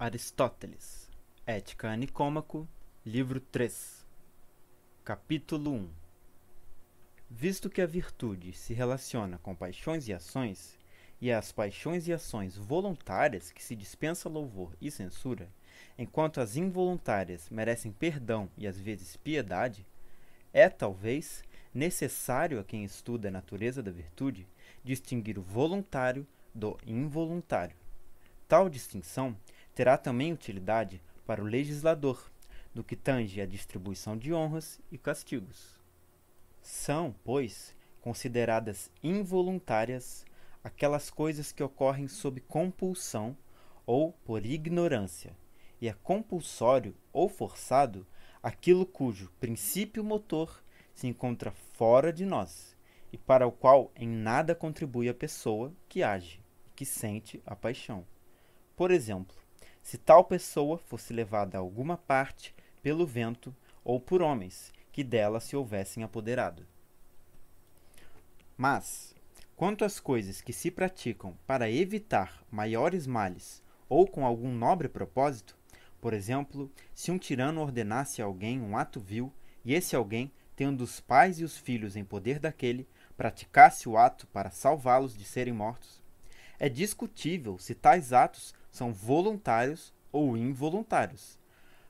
Aristóteles, Ética a Nicômaco, livro 3, capítulo 1. Visto que a virtude se relaciona com paixões e ações, e é as paixões e ações voluntárias que se dispensa louvor e censura, enquanto as involuntárias merecem perdão e às vezes piedade, é talvez necessário a quem estuda a natureza da virtude distinguir o voluntário do involuntário. Tal distinção terá também utilidade para o legislador, no que tange à distribuição de honras e castigos. São, pois, consideradas involuntárias aquelas coisas que ocorrem sob compulsão ou por ignorância, e é compulsório ou forçado aquilo cujo princípio motor se encontra fora de nós e para o qual em nada contribui a pessoa que age, que sente a paixão. Por exemplo, se tal pessoa fosse levada a alguma parte pelo vento ou por homens que dela se houvessem apoderado. Mas, quanto às coisas que se praticam para evitar maiores males ou com algum nobre propósito, por exemplo, se um tirano ordenasse a alguém um ato vil e esse alguém, tendo os pais e os filhos em poder daquele, praticasse o ato para salvá-los de serem mortos, é discutível se tais atos são voluntários ou involuntários.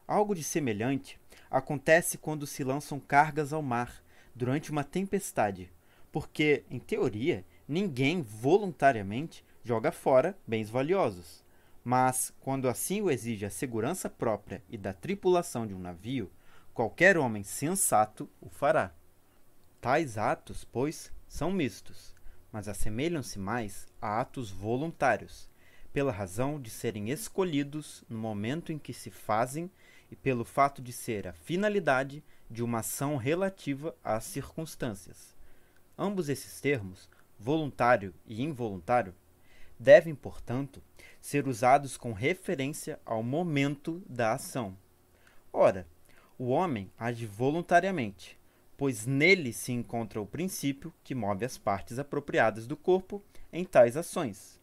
Algo de semelhante acontece quando se lançam cargas ao mar durante uma tempestade, porque, em teoria, ninguém voluntariamente joga fora bens valiosos. Mas, quando assim o exige a segurança própria e da tripulação de um navio, qualquer homem sensato o fará. Tais atos, pois, são mistos, mas assemelham-se mais a atos voluntários, pela razão de serem escolhidos no momento em que se fazem e pelo fato de ser a finalidade de uma ação relativa às circunstâncias. Ambos esses termos, voluntário e involuntário, devem, portanto, ser usados com referência ao momento da ação. Ora, o homem age voluntariamente, pois nele se encontra o princípio que move as partes apropriadas do corpo em tais ações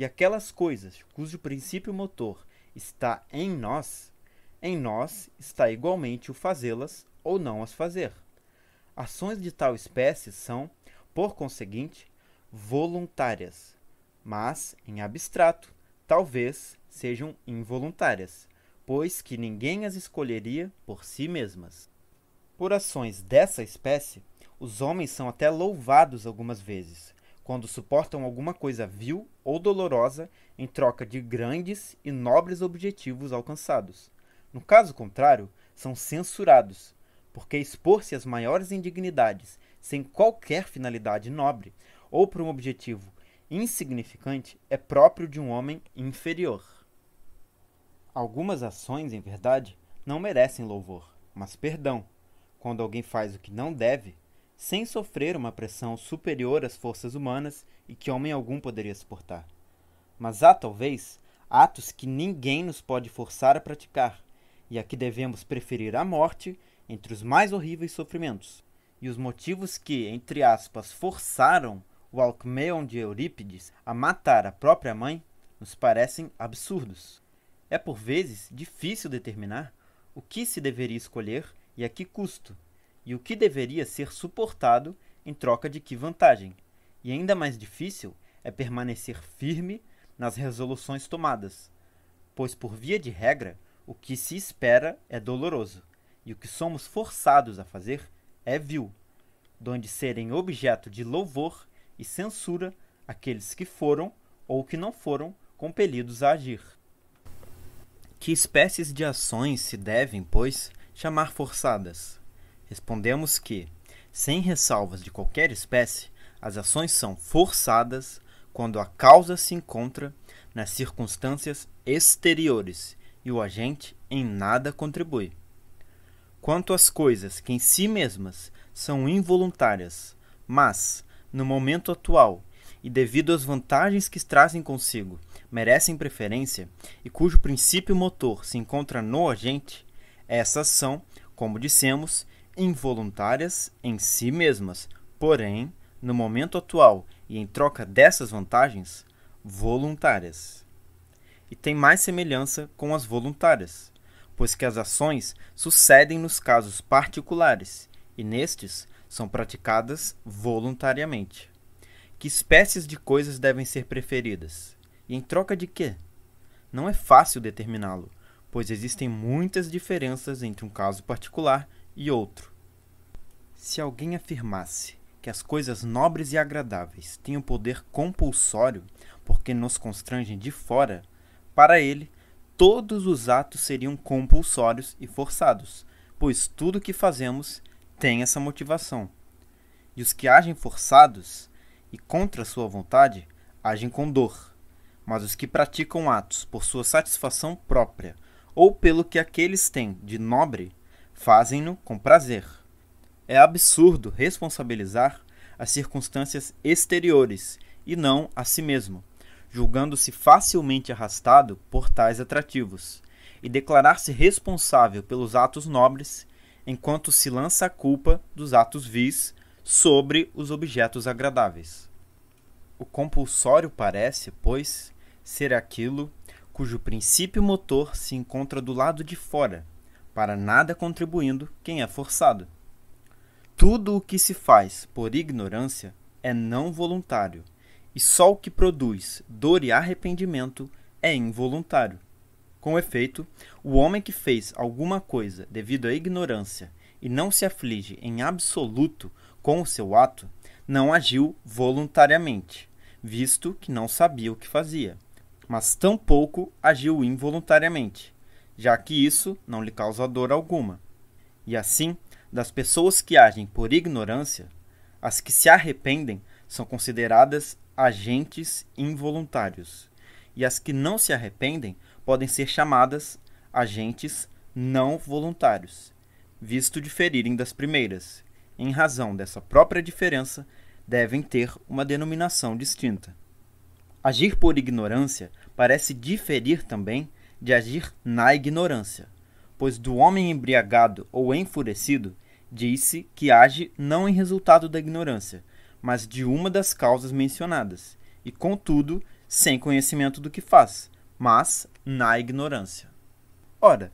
e aquelas coisas cujo princípio motor está em nós, em nós está igualmente o fazê-las ou não as fazer. Ações de tal espécie são, por conseguinte, voluntárias, mas, em abstrato, talvez sejam involuntárias, pois que ninguém as escolheria por si mesmas. Por ações dessa espécie, os homens são até louvados algumas vezes, quando suportam alguma coisa vil ou dolorosa em troca de grandes e nobres objetivos alcançados. No caso contrário, são censurados, porque expor-se às maiores indignidades sem qualquer finalidade nobre ou para um objetivo insignificante é próprio de um homem inferior. Algumas ações, em verdade, não merecem louvor, mas perdão. Quando alguém faz o que não deve, sem sofrer uma pressão superior às forças humanas e que homem algum poderia suportar. Mas há, talvez, atos que ninguém nos pode forçar a praticar, e a que devemos preferir a morte entre os mais horríveis sofrimentos. E os motivos que, entre aspas, forçaram o Alcmeon de Eurípides a matar a própria mãe nos parecem absurdos. É por vezes difícil determinar o que se deveria escolher e a que custo e o que deveria ser suportado em troca de que vantagem. E ainda mais difícil é permanecer firme nas resoluções tomadas, pois, por via de regra, o que se espera é doloroso, e o que somos forçados a fazer é vil, donde serem objeto de louvor e censura aqueles que foram ou que não foram compelidos a agir. Que espécies de ações se devem, pois, chamar forçadas? Respondemos que, sem ressalvas de qualquer espécie, as ações são forçadas quando a causa se encontra nas circunstâncias exteriores e o agente em nada contribui. Quanto às coisas que em si mesmas são involuntárias, mas, no momento atual, e devido às vantagens que trazem consigo, merecem preferência e cujo princípio motor se encontra no agente, essas são, como dissemos, involuntárias em si mesmas, porém, no momento atual e em troca dessas vantagens, voluntárias. E tem mais semelhança com as voluntárias, pois que as ações sucedem nos casos particulares e nestes são praticadas voluntariamente. Que espécies de coisas devem ser preferidas? E em troca de quê? Não é fácil determiná-lo, pois existem muitas diferenças entre um caso particular e outro. Se alguém afirmasse que as coisas nobres e agradáveis têm um poder compulsório porque nos constrangem de fora, para ele, todos os atos seriam compulsórios e forçados, pois tudo que fazemos tem essa motivação. E os que agem forçados e contra sua vontade agem com dor, mas os que praticam atos por sua satisfação própria ou pelo que aqueles têm de nobre, fazem-no com prazer. É absurdo responsabilizar as circunstâncias exteriores e não a si mesmo, julgando-se facilmente arrastado por tais atrativos, e declarar-se responsável pelos atos nobres, enquanto se lança a culpa dos atos vis sobre os objetos agradáveis. O compulsório parece, pois, ser aquilo cujo princípio motor se encontra do lado de fora, para nada contribuindo quem é forçado. Tudo o que se faz por ignorância é não voluntário, e só o que produz dor e arrependimento é involuntário. Com efeito, o homem que fez alguma coisa devido à ignorância e não se aflige em absoluto com o seu ato, não agiu voluntariamente, visto que não sabia o que fazia, mas tampouco agiu involuntariamente, já que isso não lhe causa dor alguma. E assim, das pessoas que agem por ignorância, as que se arrependem são consideradas agentes involuntários, e as que não se arrependem podem ser chamadas agentes não voluntários, visto diferirem das primeiras. Em razão dessa própria diferença, devem ter uma denominação distinta. Agir por ignorância parece diferir também de agir na ignorância, pois do homem embriagado ou enfurecido diz-se que age não em resultado da ignorância, mas de uma das causas mencionadas, e contudo sem conhecimento do que faz, mas na ignorância. Ora,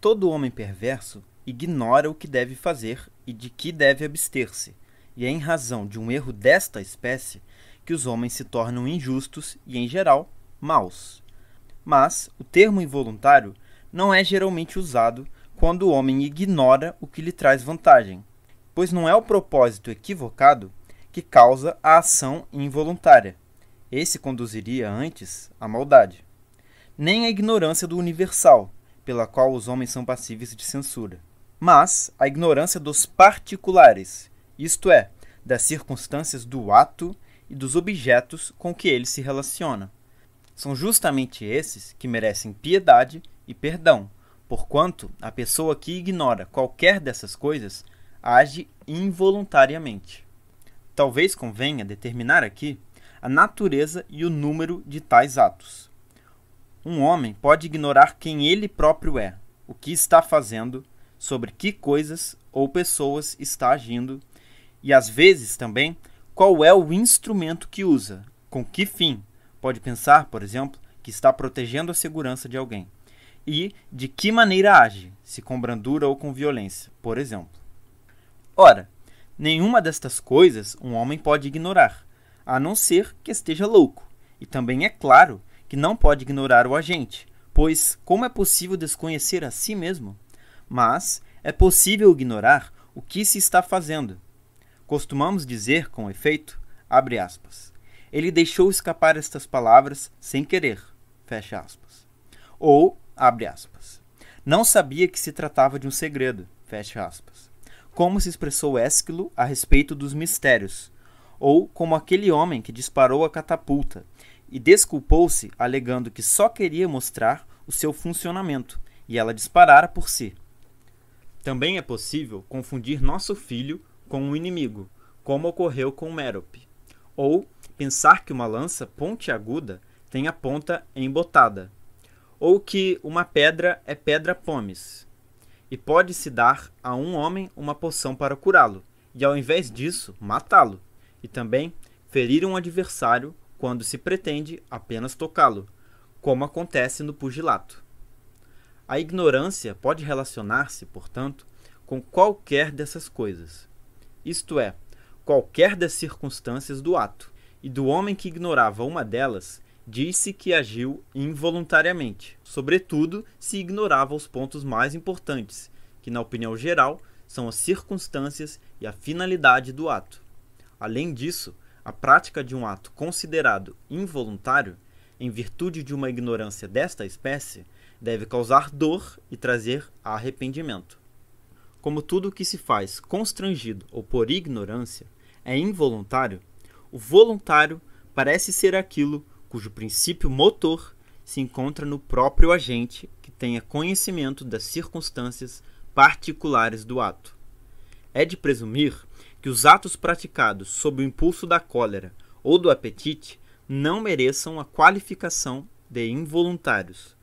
todo homem perverso ignora o que deve fazer e de que deve abster-se, e é em razão de um erro desta espécie que os homens se tornam injustos e, em geral, maus. Mas o termo involuntário não é geralmente usado quando o homem ignora o que lhe traz vantagem, pois não é o propósito equivocado que causa a ação involuntária. Esse conduziria antes à maldade. Nem a ignorância do universal, pela qual os homens são passíveis de censura, mas a ignorância dos particulares, isto é, das circunstâncias do ato e dos objetos com que ele se relaciona. São justamente esses que merecem piedade e perdão, porquanto a pessoa que ignora qualquer dessas coisas age involuntariamente. Talvez convenha determinar aqui a natureza e o número de tais atos. Um homem pode ignorar quem ele próprio é, o que está fazendo, sobre que coisas ou pessoas está agindo e às vezes também qual é o instrumento que usa, com que fim. Pode pensar, por exemplo, que está protegendo a segurança de alguém e de que maneira age, se com brandura ou com violência, por exemplo. Ora, nenhuma destas coisas um homem pode ignorar, a não ser que esteja louco, e também é claro que não pode ignorar o agente, pois como é possível desconhecer a si mesmo? Mas é possível ignorar o que se está fazendo. Costumamos dizer, com efeito, abre aspas, ele deixou escapar estas palavras sem querer, fecha aspas. Ou Abre aspas. Não sabia que se tratava de um segredo. Fecha aspas. Como se expressou Ésquilo a respeito dos mistérios, ou como aquele homem que disparou a catapulta e desculpou-se alegando que só queria mostrar o seu funcionamento e ela disparara por si. Também é possível confundir nosso filho com um inimigo, como ocorreu com Mérope, ou pensar que uma lança aguda tem a ponta embotada, ou que uma pedra é pedra pomes, e pode-se dar a um homem uma poção para curá-lo, e ao invés disso, matá-lo, e também ferir um adversário quando se pretende apenas tocá-lo, como acontece no pugilato. A ignorância pode relacionar-se, portanto, com qualquer dessas coisas, isto é, qualquer das circunstâncias do ato, e do homem que ignorava uma delas disse que agiu involuntariamente, sobretudo se ignorava os pontos mais importantes, que, na opinião geral, são as circunstâncias e a finalidade do ato. Além disso, a prática de um ato considerado involuntário, em virtude de uma ignorância desta espécie, deve causar dor e trazer arrependimento. Como tudo o que se faz constrangido ou por ignorância é involuntário, o voluntário parece ser aquilo cujo princípio motor se encontra no próprio agente que tenha conhecimento das circunstâncias particulares do ato. É de presumir que os atos praticados sob o impulso da cólera ou do apetite não mereçam a qualificação de involuntários,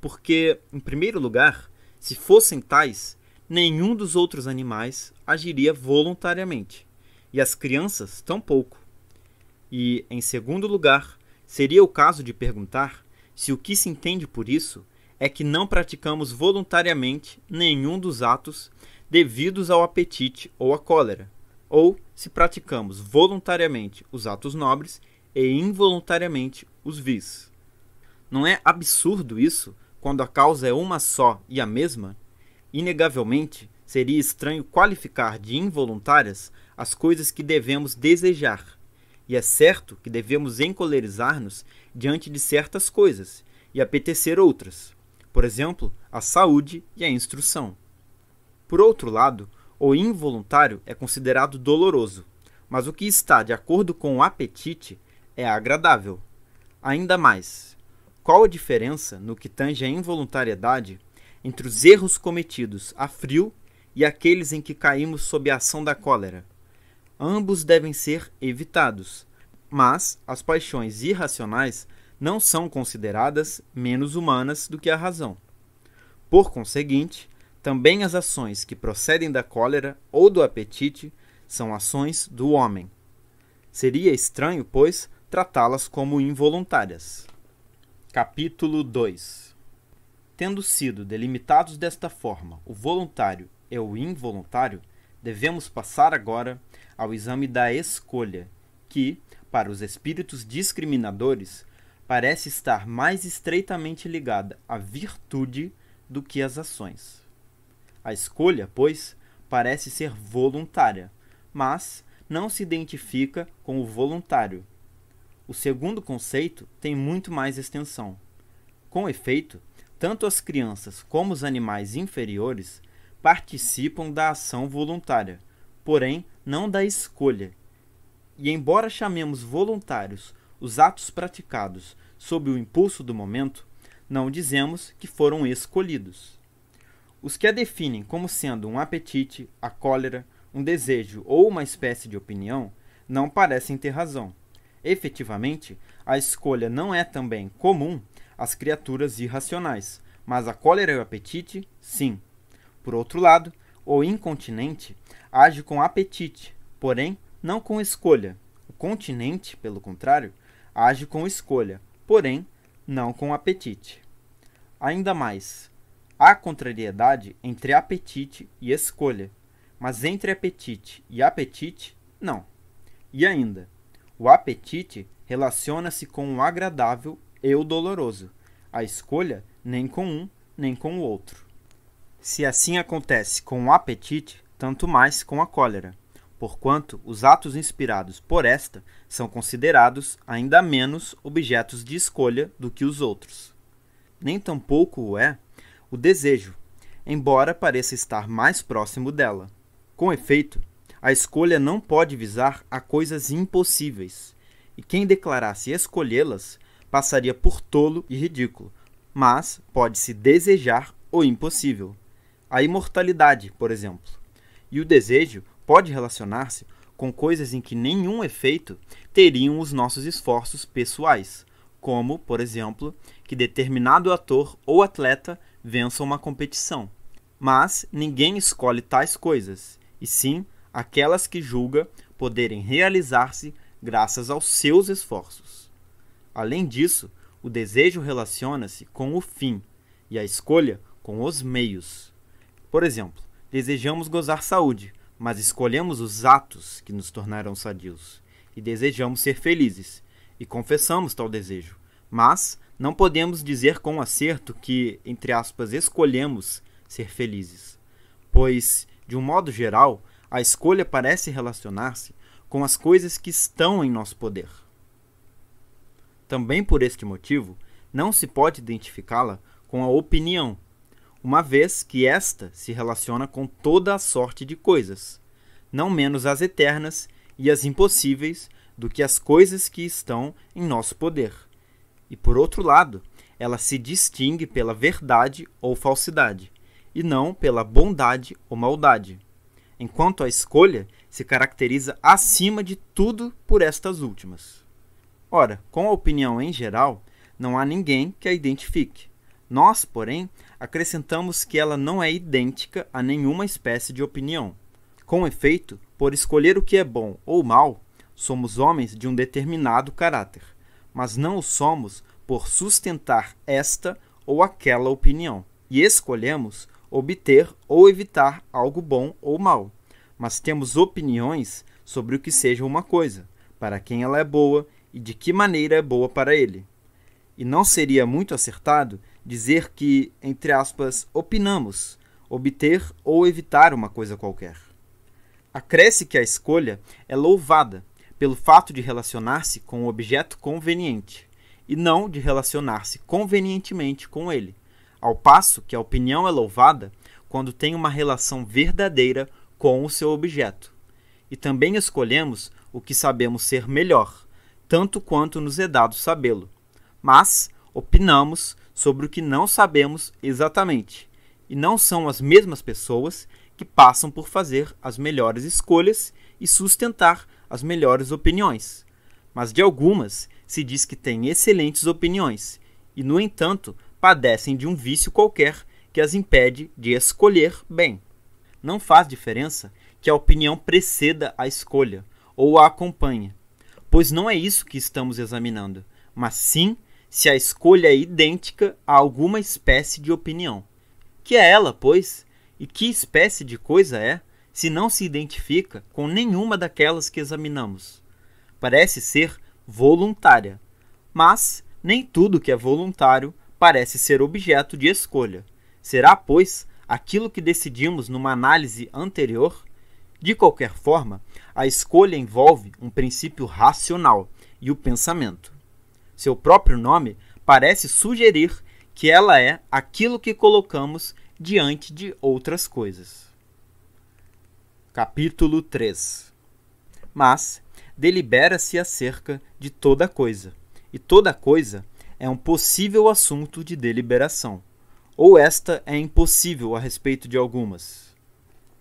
porque, em primeiro lugar, se fossem tais, nenhum dos outros animais agiria voluntariamente, e as crianças tampouco. E, em segundo lugar, Seria o caso de perguntar se o que se entende por isso é que não praticamos voluntariamente nenhum dos atos devidos ao apetite ou à cólera, ou se praticamos voluntariamente os atos nobres e involuntariamente os vis. Não é absurdo isso quando a causa é uma só e a mesma? Inegavelmente, seria estranho qualificar de involuntárias as coisas que devemos desejar, e é certo que devemos encolerizar-nos diante de certas coisas e apetecer outras, por exemplo, a saúde e a instrução. Por outro lado, o involuntário é considerado doloroso, mas o que está de acordo com o apetite é agradável. Ainda mais, qual a diferença no que tange à involuntariedade entre os erros cometidos a frio e aqueles em que caímos sob a ação da cólera? ambos devem ser evitados. Mas as paixões irracionais não são consideradas menos humanas do que a razão. Por conseguinte, também as ações que procedem da cólera ou do apetite são ações do homem. Seria estranho, pois, tratá-las como involuntárias. Capítulo 2 Tendo sido delimitados desta forma o voluntário e o involuntário, devemos passar agora ao exame da escolha, que, para os espíritos discriminadores, parece estar mais estreitamente ligada à virtude do que às ações. A escolha, pois, parece ser voluntária, mas não se identifica com o voluntário. O segundo conceito tem muito mais extensão. Com efeito, tanto as crianças como os animais inferiores participam da ação voluntária, porém não da escolha. E embora chamemos voluntários os atos praticados sob o impulso do momento, não dizemos que foram escolhidos. Os que a definem como sendo um apetite, a cólera, um desejo ou uma espécie de opinião não parecem ter razão. Efetivamente, a escolha não é também comum às criaturas irracionais, mas a cólera e o apetite, sim. Por outro lado, ou incontinente age com apetite, porém não com escolha. O continente, pelo contrário, age com escolha, porém não com apetite. Ainda mais, há contrariedade entre apetite e escolha, mas entre apetite e apetite, não. E ainda, o apetite relaciona-se com o agradável e o doloroso, a escolha nem com um nem com o outro. Se assim acontece com o apetite, tanto mais com a cólera, porquanto os atos inspirados por esta são considerados ainda menos objetos de escolha do que os outros. Nem tampouco o é o desejo, embora pareça estar mais próximo dela. Com efeito, a escolha não pode visar a coisas impossíveis, e quem declarasse escolhê-las passaria por tolo e ridículo, mas pode-se desejar o impossível a imortalidade, por exemplo. E o desejo pode relacionar-se com coisas em que nenhum efeito teriam os nossos esforços pessoais, como, por exemplo, que determinado ator ou atleta vença uma competição. Mas ninguém escolhe tais coisas, e sim aquelas que julga poderem realizar-se graças aos seus esforços. Além disso, o desejo relaciona-se com o fim e a escolha com os meios. Por exemplo, desejamos gozar saúde, mas escolhemos os atos que nos tornarão sadios. E desejamos ser felizes, e confessamos tal desejo. Mas não podemos dizer com acerto que, entre aspas, escolhemos ser felizes. Pois, de um modo geral, a escolha parece relacionar-se com as coisas que estão em nosso poder. Também por este motivo, não se pode identificá-la com a opinião, uma vez que esta se relaciona com toda a sorte de coisas, não menos as eternas e as impossíveis do que as coisas que estão em nosso poder. E por outro lado, ela se distingue pela verdade ou falsidade, e não pela bondade ou maldade, enquanto a escolha se caracteriza acima de tudo por estas últimas. Ora, com a opinião em geral, não há ninguém que a identifique. Nós, porém, acrescentamos que ela não é idêntica a nenhuma espécie de opinião. Com efeito, por escolher o que é bom ou mal, somos homens de um determinado caráter, mas não o somos por sustentar esta ou aquela opinião, e escolhemos obter ou evitar algo bom ou mal, mas temos opiniões sobre o que seja uma coisa, para quem ela é boa e de que maneira é boa para ele. E não seria muito acertado dizer que, entre aspas, opinamos, obter ou evitar uma coisa qualquer. Acresce que a escolha é louvada pelo fato de relacionar-se com o objeto conveniente e não de relacionar-se convenientemente com ele, ao passo que a opinião é louvada quando tem uma relação verdadeira com o seu objeto. E também escolhemos o que sabemos ser melhor, tanto quanto nos é dado sabê-lo. Mas opinamos sobre o que não sabemos exatamente, e não são as mesmas pessoas que passam por fazer as melhores escolhas e sustentar as melhores opiniões. Mas de algumas se diz que têm excelentes opiniões e, no entanto, padecem de um vício qualquer que as impede de escolher bem. Não faz diferença que a opinião preceda a escolha ou a acompanhe, pois não é isso que estamos examinando, mas sim se a escolha é idêntica a alguma espécie de opinião. Que é ela, pois? E que espécie de coisa é, se não se identifica com nenhuma daquelas que examinamos? Parece ser voluntária. Mas nem tudo que é voluntário parece ser objeto de escolha. Será, pois, aquilo que decidimos numa análise anterior? De qualquer forma, a escolha envolve um princípio racional e o pensamento seu próprio nome, parece sugerir que ela é aquilo que colocamos diante de outras coisas. Capítulo 3 Mas delibera-se acerca de toda coisa, e toda coisa é um possível assunto de deliberação, ou esta é impossível a respeito de algumas.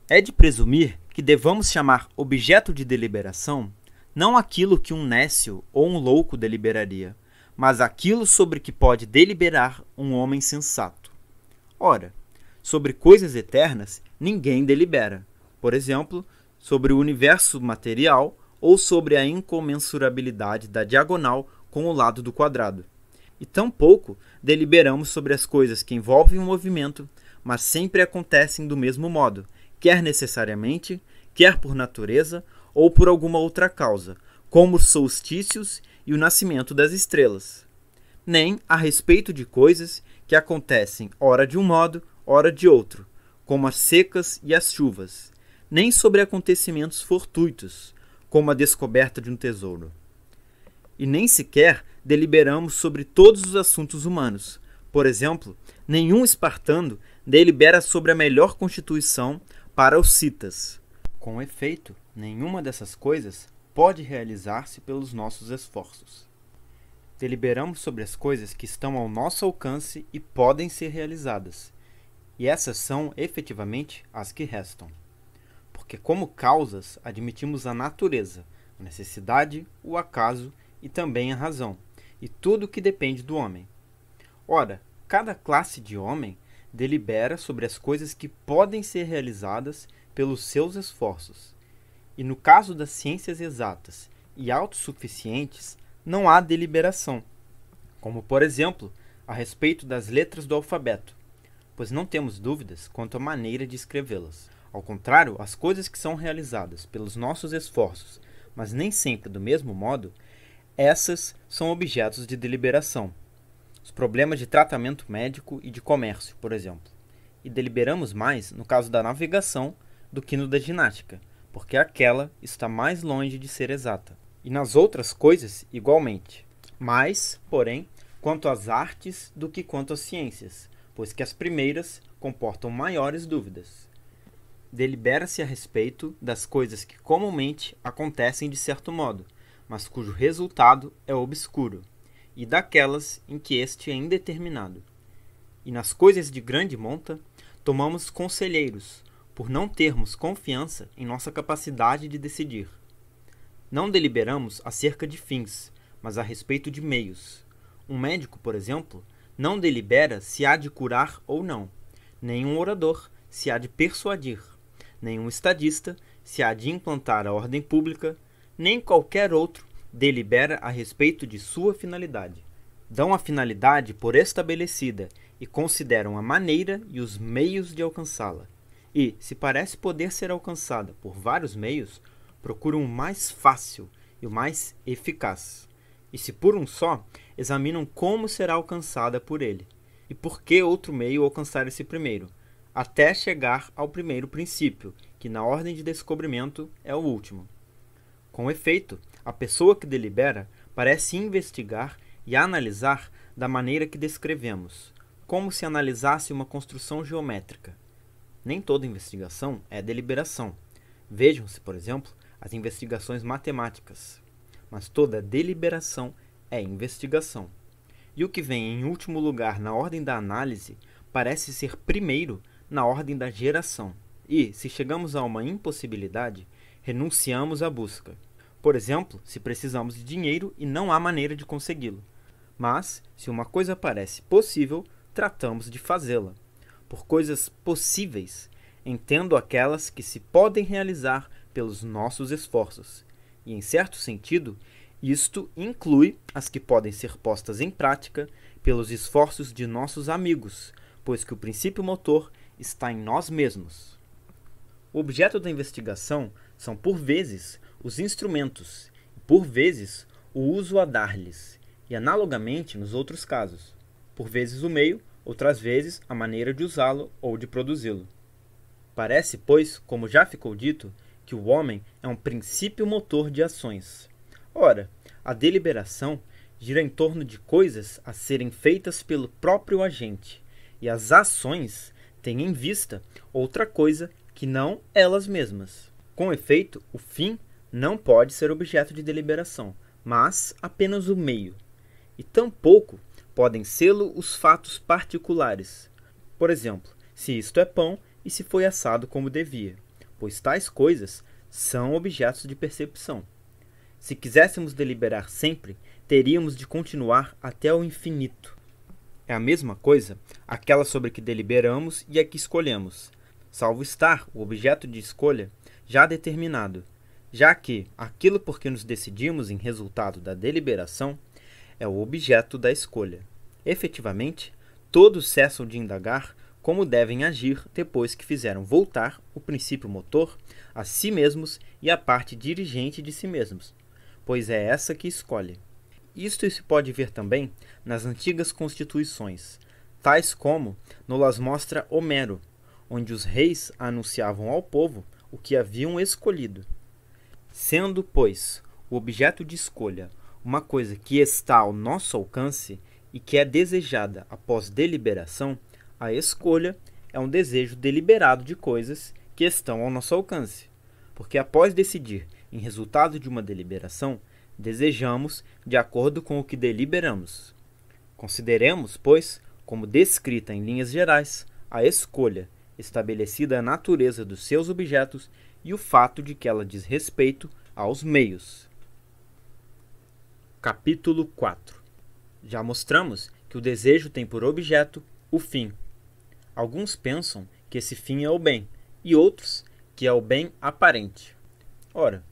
É de presumir que devamos chamar objeto de deliberação não aquilo que um nécio ou um louco deliberaria, mas aquilo sobre que pode deliberar um homem sensato. Ora, sobre coisas eternas ninguém delibera. Por exemplo, sobre o universo material ou sobre a incomensurabilidade da diagonal com o lado do quadrado. E tampouco deliberamos sobre as coisas que envolvem o um movimento, mas sempre acontecem do mesmo modo, quer necessariamente, quer por natureza ou por alguma outra causa, como solstícios e o nascimento das estrelas, nem a respeito de coisas que acontecem ora de um modo, ora de outro, como as secas e as chuvas, nem sobre acontecimentos fortuitos, como a descoberta de um tesouro. E nem sequer deliberamos sobre todos os assuntos humanos. Por exemplo, nenhum espartano delibera sobre a melhor constituição para os citas. Com efeito, nenhuma dessas coisas pode realizar-se pelos nossos esforços. Deliberamos sobre as coisas que estão ao nosso alcance e podem ser realizadas, e essas são, efetivamente, as que restam. Porque, como causas, admitimos a natureza, a necessidade, o acaso e também a razão, e tudo o que depende do homem. Ora, cada classe de homem delibera sobre as coisas que podem ser realizadas pelos seus esforços, e no caso das ciências exatas e autossuficientes, não há deliberação, como por exemplo a respeito das letras do alfabeto, pois não temos dúvidas quanto à maneira de escrevê-las. Ao contrário, as coisas que são realizadas pelos nossos esforços, mas nem sempre do mesmo modo, essas são objetos de deliberação. Os problemas de tratamento médico e de comércio, por exemplo. E deliberamos mais no caso da navegação do que no da ginástica, porque aquela está mais longe de ser exata. E nas outras coisas, igualmente. Mais, porém, quanto às artes do que quanto às ciências, pois que as primeiras comportam maiores dúvidas. Delibera-se a respeito das coisas que comumente acontecem de certo modo, mas cujo resultado é obscuro, e daquelas em que este é indeterminado. E nas coisas de grande monta, tomamos conselheiros, por não termos confiança em nossa capacidade de decidir. Não deliberamos acerca de fins, mas a respeito de meios. Um médico, por exemplo, não delibera se há de curar ou não, nenhum orador se há de persuadir, nenhum estadista se há de implantar a ordem pública, nem qualquer outro delibera a respeito de sua finalidade. Dão a finalidade por estabelecida e consideram a maneira e os meios de alcançá-la. E, se parece poder ser alcançada por vários meios, procuram o mais fácil e o mais eficaz. E se por um só, examinam como será alcançada por ele, e por que outro meio alcançar esse primeiro, até chegar ao primeiro princípio, que na ordem de descobrimento é o último. Com efeito, a pessoa que delibera parece investigar e analisar da maneira que descrevemos, como se analisasse uma construção geométrica. Nem toda investigação é deliberação. Vejam-se, por exemplo, as investigações matemáticas. Mas toda deliberação é investigação. E o que vem em último lugar na ordem da análise parece ser primeiro na ordem da geração. E, se chegamos a uma impossibilidade, renunciamos à busca. Por exemplo, se precisamos de dinheiro e não há maneira de consegui-lo. Mas, se uma coisa parece possível, tratamos de fazê-la por coisas possíveis, entendo aquelas que se podem realizar pelos nossos esforços. E, em certo sentido, isto inclui as que podem ser postas em prática pelos esforços de nossos amigos, pois que o princípio motor está em nós mesmos. O objeto da investigação são, por vezes, os instrumentos, e por vezes, o uso a dar-lhes, e analogamente nos outros casos, por vezes o meio outras vezes a maneira de usá-lo ou de produzi-lo. Parece, pois, como já ficou dito, que o homem é um princípio motor de ações. Ora, a deliberação gira em torno de coisas a serem feitas pelo próprio agente, e as ações têm em vista outra coisa que não elas mesmas. Com efeito, o fim não pode ser objeto de deliberação, mas apenas o meio. E tampouco Podem sê-lo os fatos particulares. Por exemplo, se isto é pão e se foi assado como devia, pois tais coisas são objetos de percepção. Se quiséssemos deliberar sempre, teríamos de continuar até o infinito. É a mesma coisa aquela sobre que deliberamos e a que escolhemos, salvo estar o objeto de escolha já determinado, já que aquilo por que nos decidimos em resultado da deliberação é o objeto da escolha. Efetivamente, todos cessam de indagar como devem agir depois que fizeram voltar o princípio motor a si mesmos e a parte dirigente de si mesmos, pois é essa que escolhe. Isto se pode ver também nas antigas constituições, tais como las mostra Homero, onde os reis anunciavam ao povo o que haviam escolhido. Sendo, pois, o objeto de escolha uma coisa que está ao nosso alcance e que é desejada após deliberação, a escolha é um desejo deliberado de coisas que estão ao nosso alcance. Porque após decidir em resultado de uma deliberação, desejamos de acordo com o que deliberamos. Consideremos, pois, como descrita em linhas gerais, a escolha, estabelecida a natureza dos seus objetos e o fato de que ela diz respeito aos meios. Capítulo 4 Já mostramos que o desejo tem por objeto o fim. Alguns pensam que esse fim é o bem, e outros que é o bem aparente. Ora,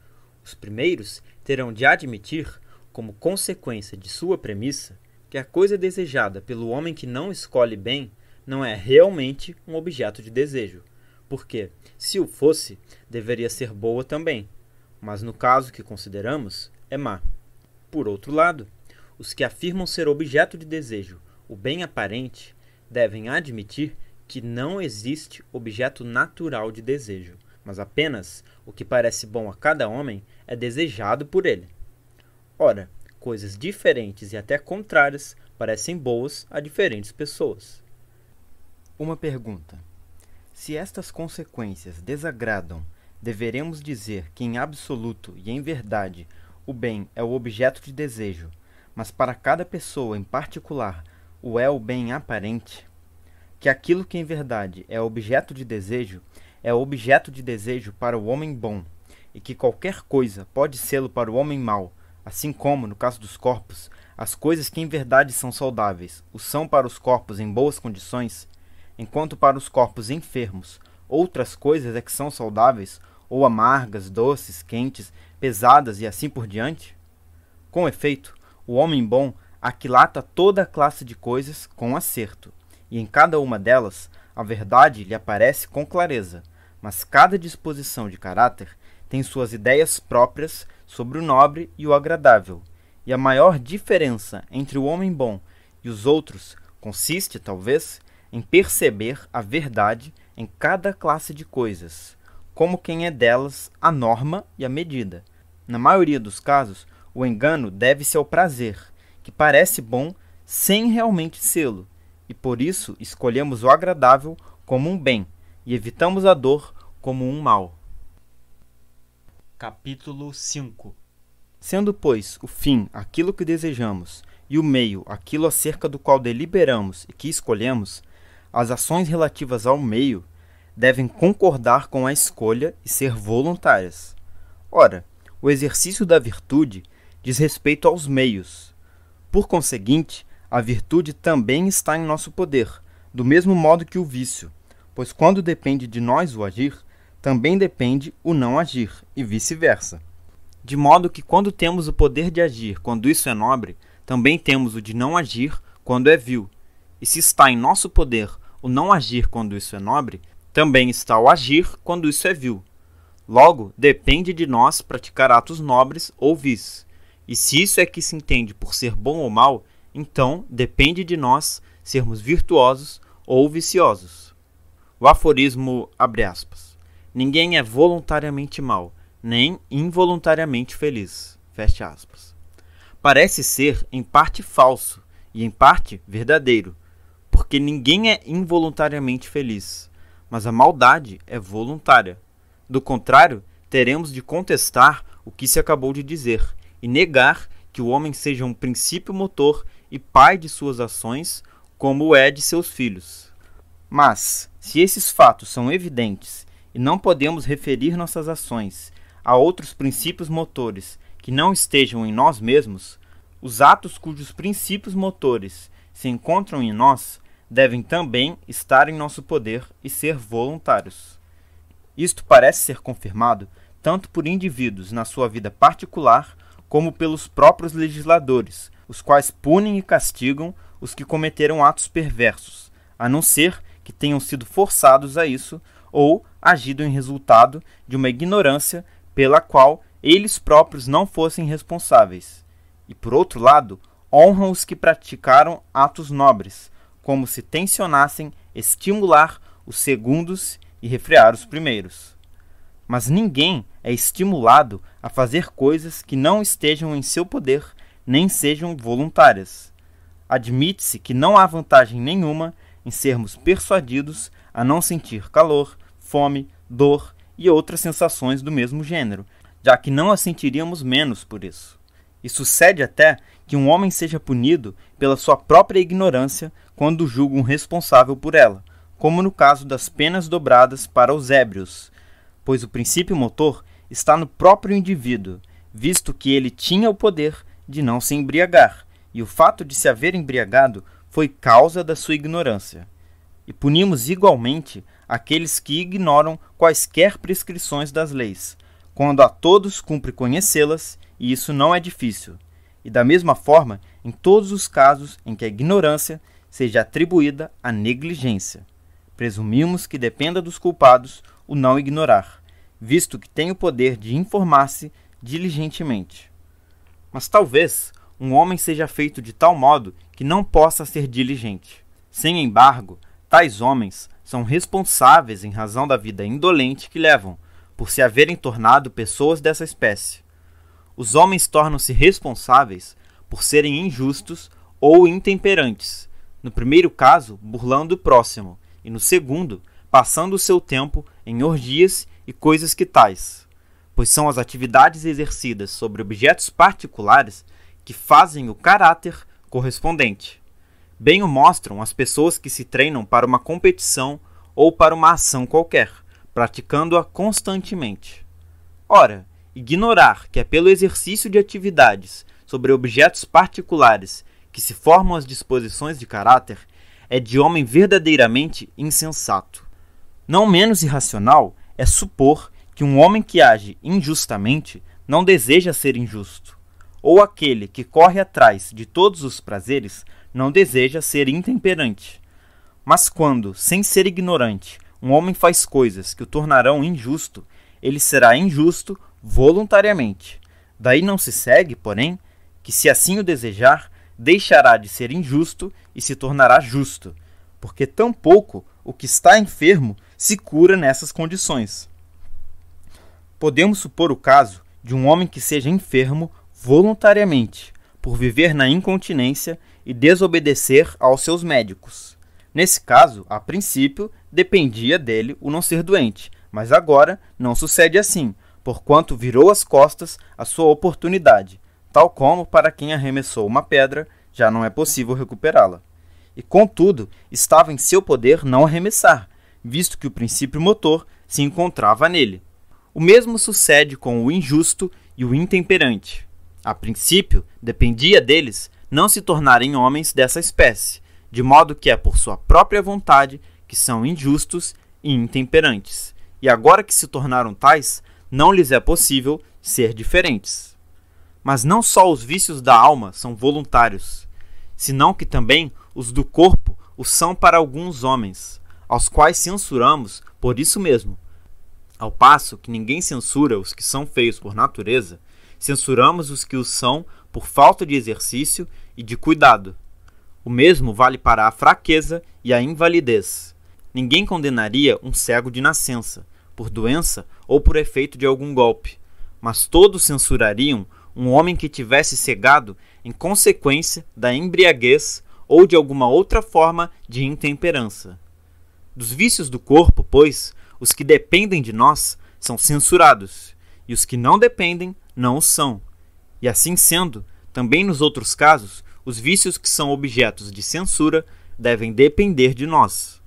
os primeiros terão de admitir, como consequência de sua premissa, que a coisa desejada pelo homem que não escolhe bem não é realmente um objeto de desejo, porque, se o fosse, deveria ser boa também, mas no caso que consideramos, é má. Por outro lado, os que afirmam ser objeto de desejo o bem aparente devem admitir que não existe objeto natural de desejo, mas apenas o que parece bom a cada homem é desejado por ele. Ora, coisas diferentes e até contrárias parecem boas a diferentes pessoas. Uma pergunta: se estas consequências desagradam, deveremos dizer que em absoluto e em verdade o bem é o objeto de desejo, mas para cada pessoa em particular o é o bem aparente. Que aquilo que em verdade é objeto de desejo é objeto de desejo para o homem bom, e que qualquer coisa pode sê-lo para o homem mau, assim como, no caso dos corpos, as coisas que em verdade são saudáveis o são para os corpos em boas condições, enquanto para os corpos enfermos outras coisas é que são saudáveis, ou amargas, doces, quentes, pesadas e assim por diante? Com efeito, o homem bom aquilata toda a classe de coisas com acerto, e em cada uma delas a verdade lhe aparece com clareza, mas cada disposição de caráter tem suas ideias próprias sobre o nobre e o agradável, e a maior diferença entre o homem bom e os outros consiste, talvez, em perceber a verdade em cada classe de coisas, como quem é delas a norma e a medida, na maioria dos casos, o engano deve-se ao prazer, que parece bom sem realmente sê-lo, e por isso escolhemos o agradável como um bem e evitamos a dor como um mal. Capítulo 5 Sendo, pois, o fim aquilo que desejamos e o meio aquilo acerca do qual deliberamos e que escolhemos, as ações relativas ao meio devem concordar com a escolha e ser voluntárias. Ora, o exercício da virtude diz respeito aos meios. Por conseguinte, a virtude também está em nosso poder, do mesmo modo que o vício, pois quando depende de nós o agir, também depende o não agir, e vice-versa. De modo que quando temos o poder de agir quando isso é nobre, também temos o de não agir quando é vil. E se está em nosso poder o não agir quando isso é nobre, também está o agir quando isso é vil. Logo, depende de nós praticar atos nobres ou vícios. E se isso é que se entende por ser bom ou mal, então depende de nós sermos virtuosos ou viciosos. O aforismo abre aspas. Ninguém é voluntariamente mal, nem involuntariamente feliz. Fecha aspas. Parece ser em parte falso e em parte verdadeiro, porque ninguém é involuntariamente feliz, mas a maldade é voluntária do contrário, teremos de contestar o que se acabou de dizer e negar que o homem seja um princípio motor e pai de suas ações, como é de seus filhos. Mas, se esses fatos são evidentes e não podemos referir nossas ações a outros princípios motores que não estejam em nós mesmos, os atos cujos princípios motores se encontram em nós devem também estar em nosso poder e ser voluntários. Isto parece ser confirmado tanto por indivíduos na sua vida particular, como pelos próprios legisladores, os quais punem e castigam os que cometeram atos perversos, a não ser que tenham sido forçados a isso ou agido em resultado de uma ignorância pela qual eles próprios não fossem responsáveis. E por outro lado, honram os que praticaram atos nobres, como se tensionassem estimular os segundos e refrear os primeiros. Mas ninguém é estimulado a fazer coisas que não estejam em seu poder nem sejam voluntárias. Admite-se que não há vantagem nenhuma em sermos persuadidos a não sentir calor, fome, dor e outras sensações do mesmo gênero, já que não as sentiríamos menos por isso. E sucede até que um homem seja punido pela sua própria ignorância quando julga um responsável por ela, como no caso das penas dobradas para os ébrios, pois o princípio motor está no próprio indivíduo, visto que ele tinha o poder de não se embriagar, e o fato de se haver embriagado foi causa da sua ignorância. E punimos igualmente aqueles que ignoram quaisquer prescrições das leis, quando a todos cumpre conhecê-las, e isso não é difícil. E da mesma forma, em todos os casos em que a ignorância seja atribuída à negligência. Presumimos que dependa dos culpados o não ignorar, visto que tem o poder de informar-se diligentemente. Mas talvez um homem seja feito de tal modo que não possa ser diligente. Sem embargo, tais homens são responsáveis em razão da vida indolente que levam, por se haverem tornado pessoas dessa espécie. Os homens tornam-se responsáveis por serem injustos ou intemperantes, no primeiro caso, burlando o próximo, e no segundo, passando o seu tempo em orgias e coisas que tais, pois são as atividades exercidas sobre objetos particulares que fazem o caráter correspondente. Bem o mostram as pessoas que se treinam para uma competição ou para uma ação qualquer, praticando-a constantemente. Ora, ignorar que é pelo exercício de atividades sobre objetos particulares que se formam as disposições de caráter é de homem verdadeiramente insensato. Não menos irracional é supor que um homem que age injustamente não deseja ser injusto, ou aquele que corre atrás de todos os prazeres não deseja ser intemperante. Mas quando, sem ser ignorante, um homem faz coisas que o tornarão injusto, ele será injusto voluntariamente. Daí não se segue, porém, que se assim o desejar, deixará de ser injusto e se tornará justo, porque tampouco o que está enfermo se cura nessas condições. Podemos supor o caso de um homem que seja enfermo voluntariamente, por viver na incontinência e desobedecer aos seus médicos. Nesse caso, a princípio, dependia dele o não ser doente, mas agora não sucede assim, porquanto virou as costas à sua oportunidade tal como para quem arremessou uma pedra, já não é possível recuperá-la. E contudo, estava em seu poder não arremessar, visto que o princípio motor se encontrava nele. O mesmo sucede com o injusto e o intemperante. A princípio, dependia deles não se tornarem homens dessa espécie, de modo que é por sua própria vontade que são injustos e intemperantes. E agora que se tornaram tais, não lhes é possível ser diferentes. Mas não só os vícios da alma são voluntários, senão que também os do corpo o são para alguns homens, aos quais censuramos por isso mesmo. Ao passo que ninguém censura os que são feios por natureza, censuramos os que o são por falta de exercício e de cuidado. O mesmo vale para a fraqueza e a invalidez. Ninguém condenaria um cego de nascença, por doença ou por efeito de algum golpe, mas todos censurariam um homem que tivesse cegado em consequência da embriaguez ou de alguma outra forma de intemperança. Dos vícios do corpo, pois, os que dependem de nós são censurados, e os que não dependem não o são. E assim sendo, também nos outros casos, os vícios que são objetos de censura devem depender de nós.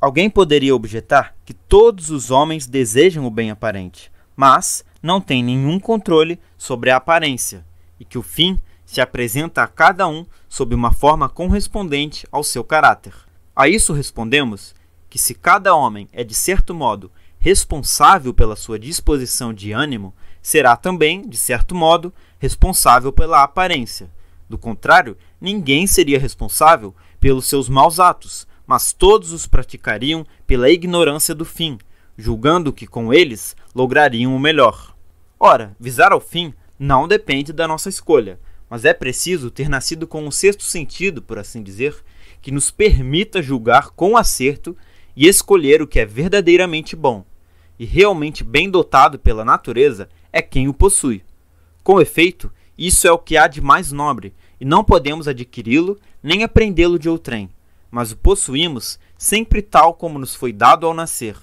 Alguém poderia objetar que todos os homens desejam o bem aparente, mas não tem nenhum controle sobre a aparência e que o fim se apresenta a cada um sob uma forma correspondente ao seu caráter. A isso respondemos que, se cada homem é de certo modo responsável pela sua disposição de ânimo, será também, de certo modo, responsável pela aparência. Do contrário, ninguém seria responsável pelos seus maus atos, mas todos os praticariam pela ignorância do fim, julgando que com eles lograriam o melhor. Ora, visar ao fim não depende da nossa escolha, mas é preciso ter nascido com um sexto sentido, por assim dizer, que nos permita julgar com acerto e escolher o que é verdadeiramente bom. E realmente bem dotado pela natureza é quem o possui. Com efeito, isso é o que há de mais nobre, e não podemos adquiri-lo nem aprendê-lo de outrem, mas o possuímos sempre tal como nos foi dado ao nascer.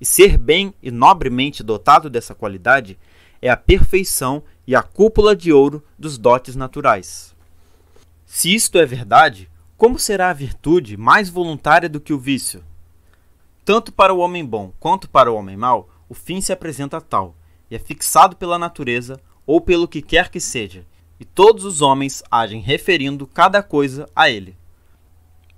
E ser bem e nobremente dotado dessa qualidade é a perfeição e a cúpula de ouro dos dotes naturais. Se isto é verdade, como será a virtude mais voluntária do que o vício? Tanto para o homem bom quanto para o homem mau, o fim se apresenta tal, e é fixado pela natureza ou pelo que quer que seja, e todos os homens agem referindo cada coisa a ele.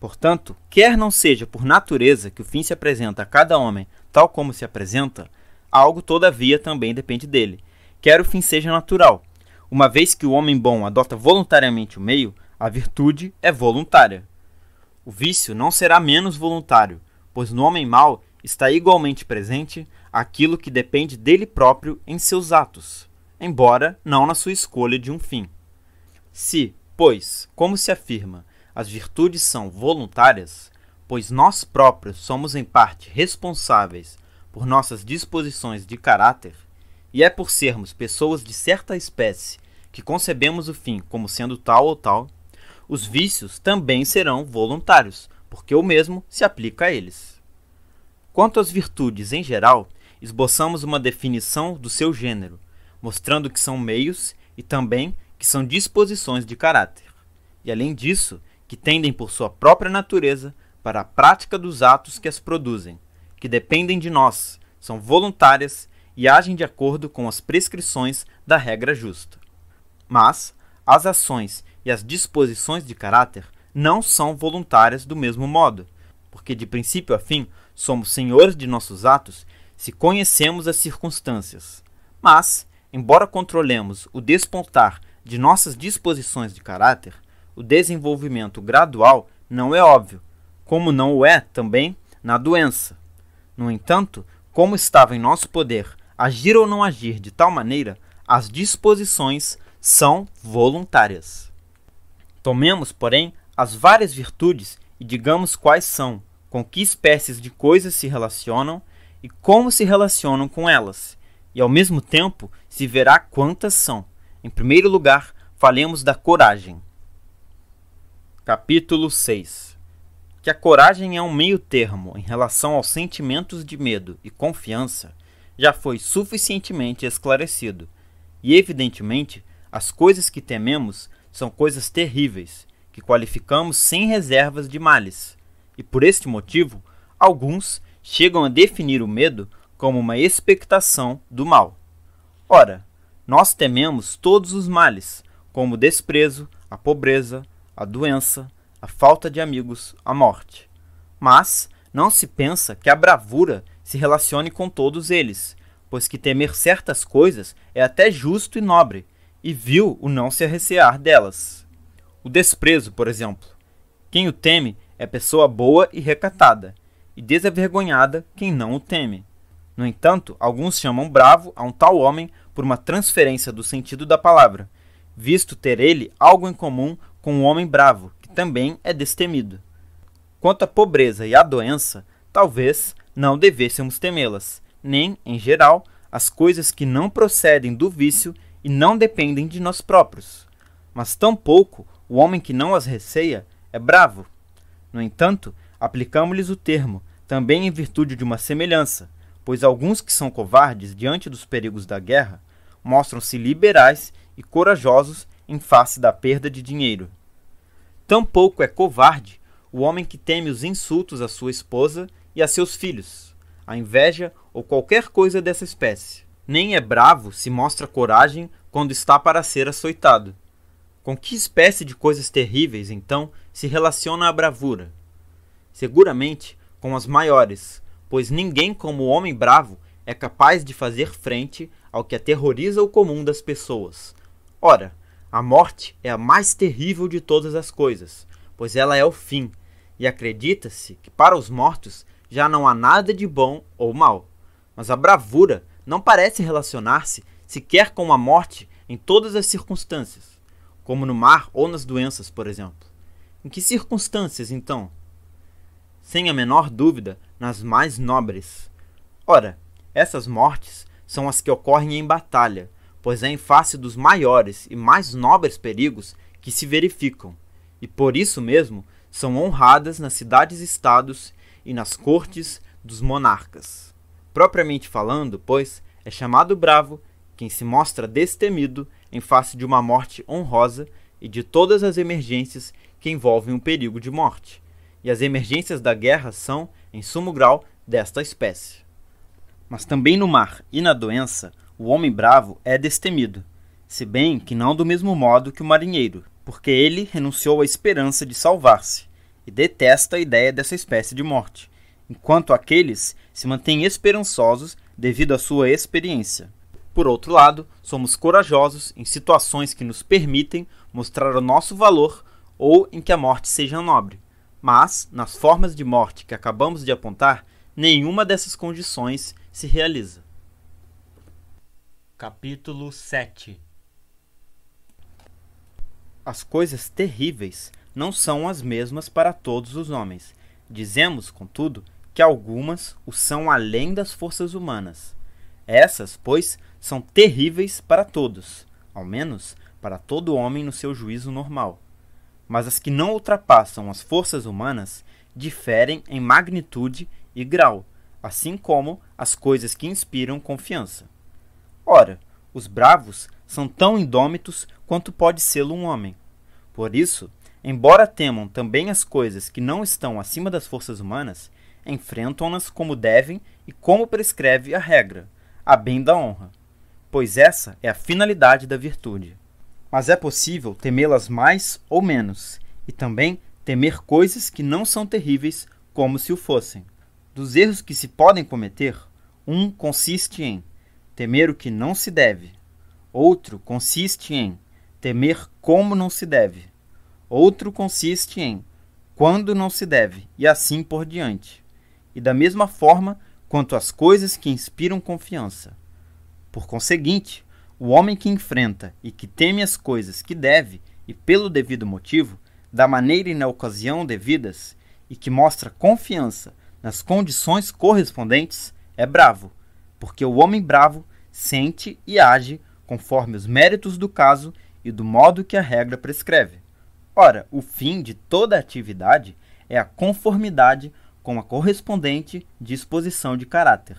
Portanto, quer não seja por natureza que o fim se apresenta a cada homem tal como se apresenta, algo todavia também depende dele, quer o fim seja natural. Uma vez que o homem bom adota voluntariamente o meio, a virtude é voluntária. O vício não será menos voluntário, pois no homem mau está igualmente presente aquilo que depende dele próprio em seus atos, embora não na sua escolha de um fim. Se, pois, como se afirma, as virtudes são voluntárias, pois nós próprios somos em parte responsáveis por nossas disposições de caráter, e é por sermos pessoas de certa espécie que concebemos o fim como sendo tal ou tal, os vícios também serão voluntários, porque o mesmo se aplica a eles. Quanto às virtudes em geral, esboçamos uma definição do seu gênero, mostrando que são meios e também que são disposições de caráter, e além disso, que tendem por sua própria natureza para a prática dos atos que as produzem, que dependem de nós, são voluntárias e agem de acordo com as prescrições da regra justa. Mas as ações e as disposições de caráter não são voluntárias do mesmo modo, porque de princípio a fim somos senhores de nossos atos se conhecemos as circunstâncias. Mas, embora controlemos o despontar de nossas disposições de caráter, o desenvolvimento gradual não é óbvio como não o é também na doença. No entanto, como estava em nosso poder agir ou não agir de tal maneira, as disposições são voluntárias. Tomemos, porém, as várias virtudes e digamos quais são, com que espécies de coisas se relacionam e como se relacionam com elas, e ao mesmo tempo se verá quantas são. Em primeiro lugar, falemos da coragem. Capítulo 6 que a coragem é um meio-termo em relação aos sentimentos de medo e confiança já foi suficientemente esclarecido. E evidentemente, as coisas que tememos são coisas terríveis, que qualificamos sem reservas de males. E por este motivo, alguns chegam a definir o medo como uma expectação do mal. Ora, nós tememos todos os males, como o desprezo, a pobreza, a doença, a falta de amigos, a morte. Mas não se pensa que a bravura se relacione com todos eles, pois que temer certas coisas é até justo e nobre, e viu o não se arrecear delas. O desprezo, por exemplo. Quem o teme é pessoa boa e recatada, e desavergonhada quem não o teme. No entanto, alguns chamam bravo a um tal homem por uma transferência do sentido da palavra, visto ter ele algo em comum com o um homem bravo, também é destemido. Quanto à pobreza e à doença, talvez não devêssemos temê-las, nem, em geral, as coisas que não procedem do vício e não dependem de nós próprios. Mas tampouco o homem que não as receia é bravo. No entanto, aplicamos-lhes o termo, também em virtude de uma semelhança, pois alguns que são covardes diante dos perigos da guerra mostram-se liberais e corajosos em face da perda de dinheiro. Tampouco é covarde o homem que teme os insultos à sua esposa e a seus filhos, a inveja ou qualquer coisa dessa espécie. Nem é bravo se mostra coragem quando está para ser açoitado. Com que espécie de coisas terríveis, então, se relaciona a bravura? Seguramente com as maiores, pois ninguém como o homem bravo é capaz de fazer frente ao que aterroriza o comum das pessoas. Ora, a morte é a mais terrível de todas as coisas, pois ela é o fim, e acredita-se que para os mortos já não há nada de bom ou mal. Mas a bravura não parece relacionar-se sequer com a morte em todas as circunstâncias, como no mar ou nas doenças, por exemplo. Em que circunstâncias, então? Sem a menor dúvida, nas mais nobres. Ora, essas mortes são as que ocorrem em batalha, pois é em face dos maiores e mais nobres perigos que se verificam, e por isso mesmo são honradas nas cidades-estados e nas cortes dos monarcas. Propriamente falando, pois, é chamado bravo quem se mostra destemido em face de uma morte honrosa e de todas as emergências que envolvem o um perigo de morte. E as emergências da guerra são, em sumo grau, desta espécie. Mas também no mar e na doença, o homem bravo é destemido, se bem que não do mesmo modo que o marinheiro, porque ele renunciou à esperança de salvar-se e detesta a ideia dessa espécie de morte, enquanto aqueles se mantêm esperançosos devido à sua experiência. Por outro lado, somos corajosos em situações que nos permitem mostrar o nosso valor ou em que a morte seja nobre. Mas, nas formas de morte que acabamos de apontar, nenhuma dessas condições se realiza. Capítulo 7 As coisas terríveis não são as mesmas para todos os homens. Dizemos, contudo, que algumas o são além das forças humanas. Essas, pois, são terríveis para todos, ao menos para todo homem no seu juízo normal. Mas as que não ultrapassam as forças humanas diferem em magnitude e grau, assim como as coisas que inspiram confiança. Ora, os bravos são tão indômitos quanto pode sê-lo um homem. Por isso, embora temam também as coisas que não estão acima das forças humanas, enfrentam-nas como devem e como prescreve a regra, a bem da honra, pois essa é a finalidade da virtude. Mas é possível temê-las mais ou menos, e também temer coisas que não são terríveis como se o fossem. Dos erros que se podem cometer, um consiste em temer o que não se deve. Outro consiste em temer como não se deve. Outro consiste em quando não se deve, e assim por diante. E da mesma forma quanto às coisas que inspiram confiança. Por conseguinte, o homem que enfrenta e que teme as coisas que deve, e pelo devido motivo, da maneira e na ocasião devidas, e que mostra confiança nas condições correspondentes, é bravo porque o homem bravo sente e age conforme os méritos do caso e do modo que a regra prescreve. Ora, o fim de toda atividade é a conformidade com a correspondente disposição de caráter.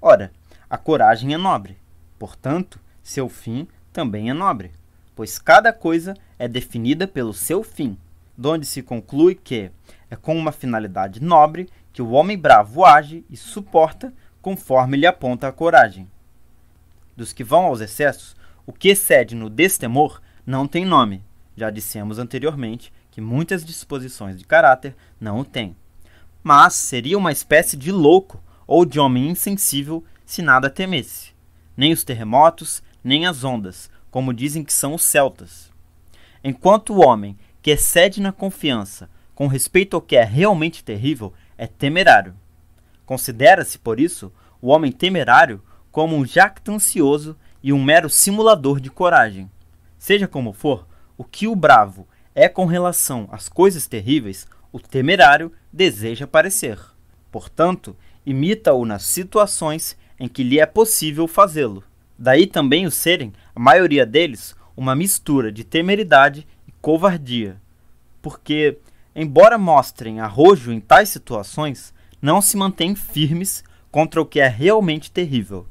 Ora, a coragem é nobre, portanto, seu fim também é nobre, pois cada coisa é definida pelo seu fim, donde se conclui que é com uma finalidade nobre que o homem bravo age e suporta conforme lhe aponta a coragem. Dos que vão aos excessos, o que excede no destemor não tem nome. Já dissemos anteriormente que muitas disposições de caráter não o têm. Mas seria uma espécie de louco ou de homem insensível se nada temesse, nem os terremotos, nem as ondas, como dizem que são os celtas. Enquanto o homem que excede na confiança com respeito ao que é realmente terrível é temerário. Considera-se, por isso, o homem temerário como um jactancioso e um mero simulador de coragem. Seja como for, o que o bravo é com relação às coisas terríveis, o temerário deseja parecer. Portanto, imita-o nas situações em que lhe é possível fazê-lo. Daí também o serem, a maioria deles, uma mistura de temeridade e covardia. Porque, embora mostrem arrojo em tais situações, não se mantêm firmes contra o que é realmente terrível.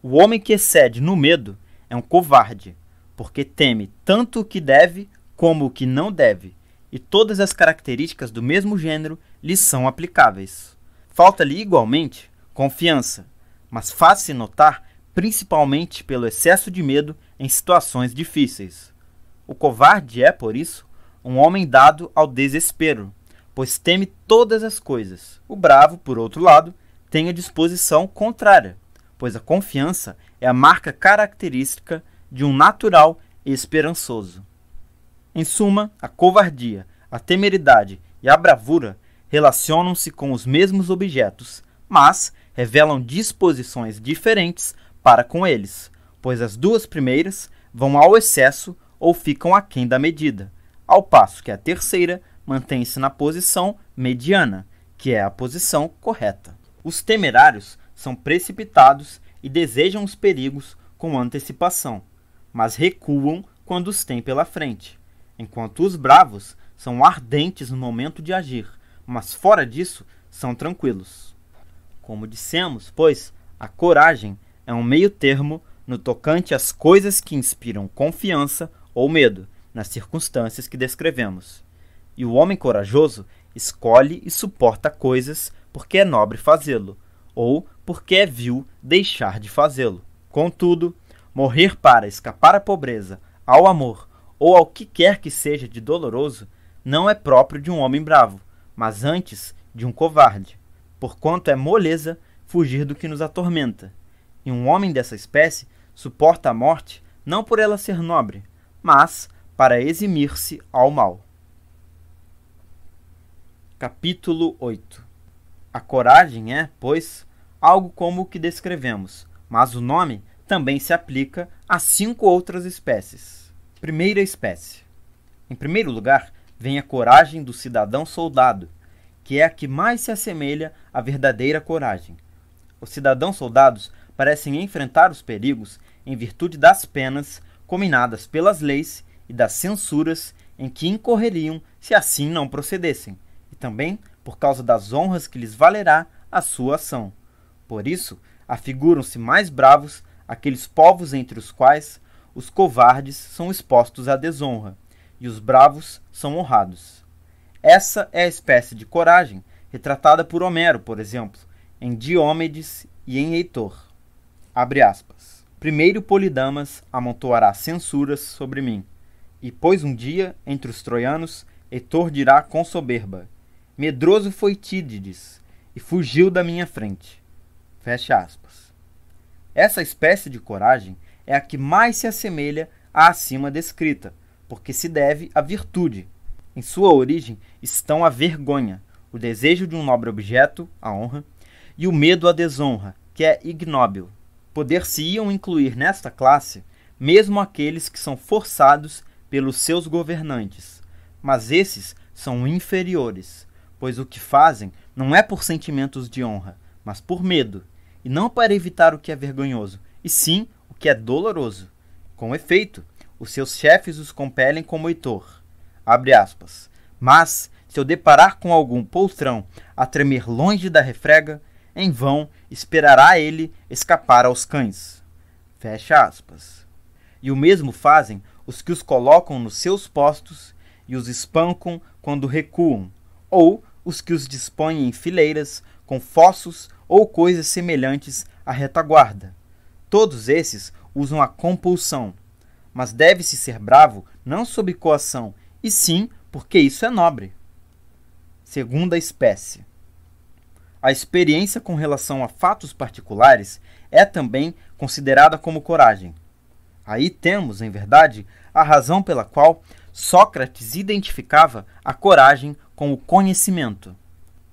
O homem que excede no medo é um covarde, porque teme tanto o que deve como o que não deve, e todas as características do mesmo gênero lhe são aplicáveis. Falta-lhe igualmente confiança, mas faz-se notar principalmente pelo excesso de medo em situações difíceis. O covarde é, por isso, um homem dado ao desespero, pois teme todas as coisas. O bravo, por outro lado, tem a disposição contrária, pois a confiança é a marca característica de um natural esperançoso. Em suma, a covardia, a temeridade e a bravura relacionam-se com os mesmos objetos, mas revelam disposições diferentes para com eles, pois as duas primeiras vão ao excesso ou ficam aquém da medida, ao passo que a terceira mantém-se na posição mediana, que é a posição correta. Os temerários são precipitados e desejam os perigos com antecipação, mas recuam quando os têm pela frente, enquanto os bravos são ardentes no momento de agir, mas fora disso são tranquilos. Como dissemos, pois, a coragem é um meio-termo no tocante às coisas que inspiram confiança ou medo, nas circunstâncias que descrevemos. E o homem corajoso escolhe e suporta coisas porque é nobre fazê-lo, ou porque é vil deixar de fazê-lo. Contudo, morrer para escapar à pobreza, ao amor ou ao que quer que seja de doloroso não é próprio de um homem bravo, mas antes de um covarde, porquanto é moleza fugir do que nos atormenta. E um homem dessa espécie suporta a morte não por ela ser nobre, mas para eximir-se ao mal. Capítulo 8 A coragem é, pois, algo como o que descrevemos, mas o nome também se aplica a cinco outras espécies. Primeira espécie. Em primeiro lugar, vem a coragem do cidadão soldado, que é a que mais se assemelha à verdadeira coragem. Os cidadãos soldados parecem enfrentar os perigos em virtude das penas cominadas pelas leis e das censuras em que incorreriam se assim não procedessem também por causa das honras que lhes valerá a sua ação. Por isso, afiguram-se mais bravos aqueles povos entre os quais os covardes são expostos à desonra, e os bravos são honrados. Essa é a espécie de coragem retratada por Homero, por exemplo, em Diomedes e em Heitor. Abre aspas. Primeiro Polidamas amontoará censuras sobre mim, e pois um dia, entre os troianos, Heitor dirá com soberba: Medroso foi Tídides e fugiu da minha frente. Fecha aspas. Essa espécie de coragem é a que mais se assemelha à acima descrita, porque se deve à virtude. Em sua origem estão a vergonha, o desejo de um nobre objeto, a honra, e o medo à desonra, que é ignóbil. Poder-se-iam incluir nesta classe mesmo aqueles que são forçados pelos seus governantes, mas esses são inferiores, pois o que fazem não é por sentimentos de honra, mas por medo, e não para evitar o que é vergonhoso, e sim o que é doloroso. Com efeito, os seus chefes os compelem como Heitor. Abre aspas. Mas, se eu deparar com algum poltrão a tremer longe da refrega, em vão esperará ele escapar aos cães. Fecha aspas. E o mesmo fazem os que os colocam nos seus postos e os espancam quando recuam, ou os que os dispõem em fileiras, com fossos ou coisas semelhantes à retaguarda. Todos esses usam a compulsão, mas deve-se ser bravo não sob coação, e sim porque isso é nobre. Segunda espécie. A experiência com relação a fatos particulares é também considerada como coragem. Aí temos, em verdade, a razão pela qual Sócrates identificava a coragem com o conhecimento.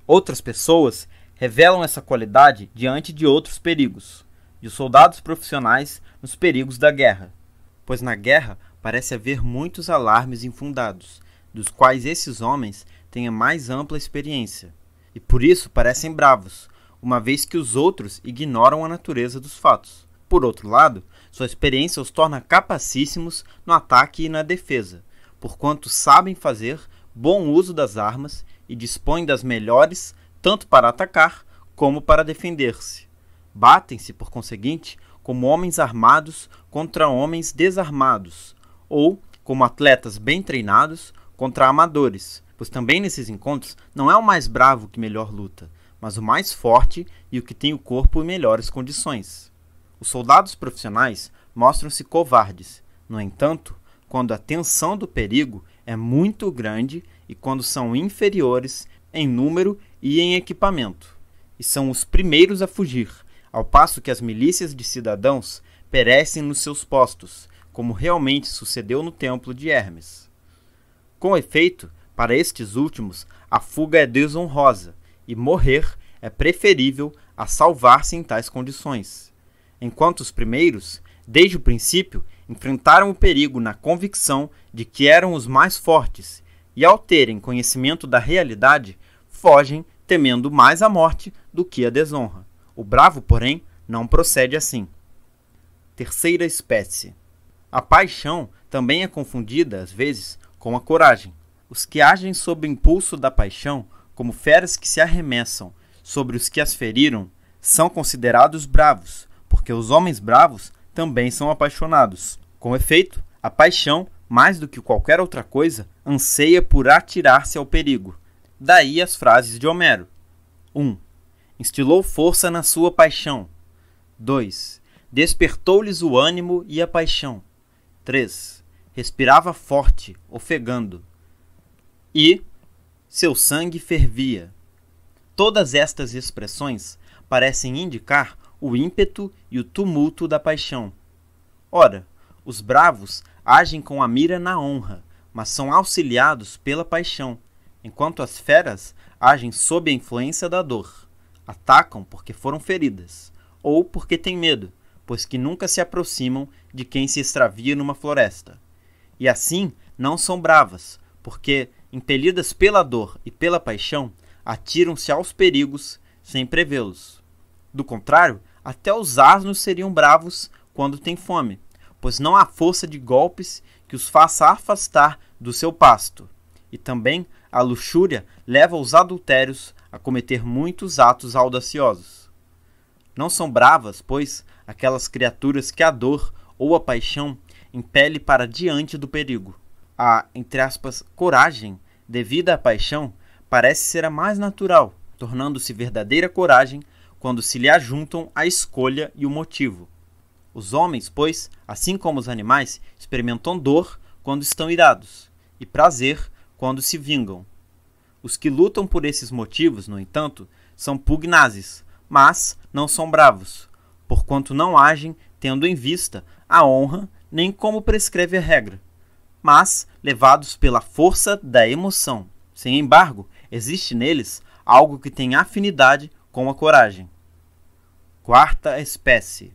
Outras pessoas revelam essa qualidade diante de outros perigos, de soldados profissionais nos perigos da guerra, pois na guerra parece haver muitos alarmes infundados, dos quais esses homens têm a mais ampla experiência, e por isso parecem bravos, uma vez que os outros ignoram a natureza dos fatos. Por outro lado, sua experiência os torna capacíssimos no ataque e na defesa, porquanto sabem fazer bom uso das armas e dispõem das melhores tanto para atacar como para defender-se. Batem-se, por conseguinte, como homens armados contra homens desarmados, ou como atletas bem treinados contra amadores, pois também nesses encontros não é o mais bravo que melhor luta, mas o mais forte e o que tem o corpo em melhores condições. Os soldados profissionais mostram-se covardes, no entanto, quando a tensão do perigo é muito grande e quando são inferiores em número e em equipamento, e são os primeiros a fugir, ao passo que as milícias de cidadãos perecem nos seus postos, como realmente sucedeu no templo de Hermes. Com efeito, para estes últimos, a fuga é desonrosa, e morrer é preferível a salvar-se em tais condições. Enquanto os primeiros, desde o princípio, enfrentaram o perigo na convicção de que eram os mais fortes, e ao terem conhecimento da realidade, fogem temendo mais a morte do que a desonra. O bravo, porém, não procede assim. Terceira espécie. A paixão também é confundida, às vezes, com a coragem. Os que agem sob o impulso da paixão, como feras que se arremessam sobre os que as feriram, são considerados bravos, porque os homens bravos também são apaixonados. Com efeito, a paixão, mais do que qualquer outra coisa, anseia por atirar-se ao perigo. Daí as frases de Homero. 1. Um, instilou força na sua paixão. 2. Despertou-lhes o ânimo e a paixão. 3. Respirava forte, ofegando. E seu sangue fervia. Todas estas expressões parecem indicar o ímpeto e o tumulto da paixão. Ora, os bravos agem com a mira na honra, mas são auxiliados pela paixão, enquanto as feras agem sob a influência da dor. Atacam porque foram feridas, ou porque têm medo, pois que nunca se aproximam de quem se extravia numa floresta. E assim não são bravas, porque, impelidas pela dor e pela paixão, atiram-se aos perigos sem prevê-los. Do contrário, até os asnos seriam bravos quando têm fome, pois não há força de golpes que os faça afastar do seu pasto. E também a luxúria leva os adultérios a cometer muitos atos audaciosos. Não são bravas, pois, aquelas criaturas que a dor ou a paixão impele para diante do perigo. A, entre aspas, coragem, devida à paixão, parece ser a mais natural, tornando-se verdadeira coragem quando se lhe ajuntam a escolha e o motivo. Os homens, pois, assim como os animais, experimentam dor quando estão irados, e prazer quando se vingam. Os que lutam por esses motivos, no entanto, são pugnazes, mas não são bravos, porquanto não agem tendo em vista a honra nem como prescreve a regra, mas levados pela força da emoção. Sem embargo, existe neles algo que tem afinidade com a coragem. Quarta espécie.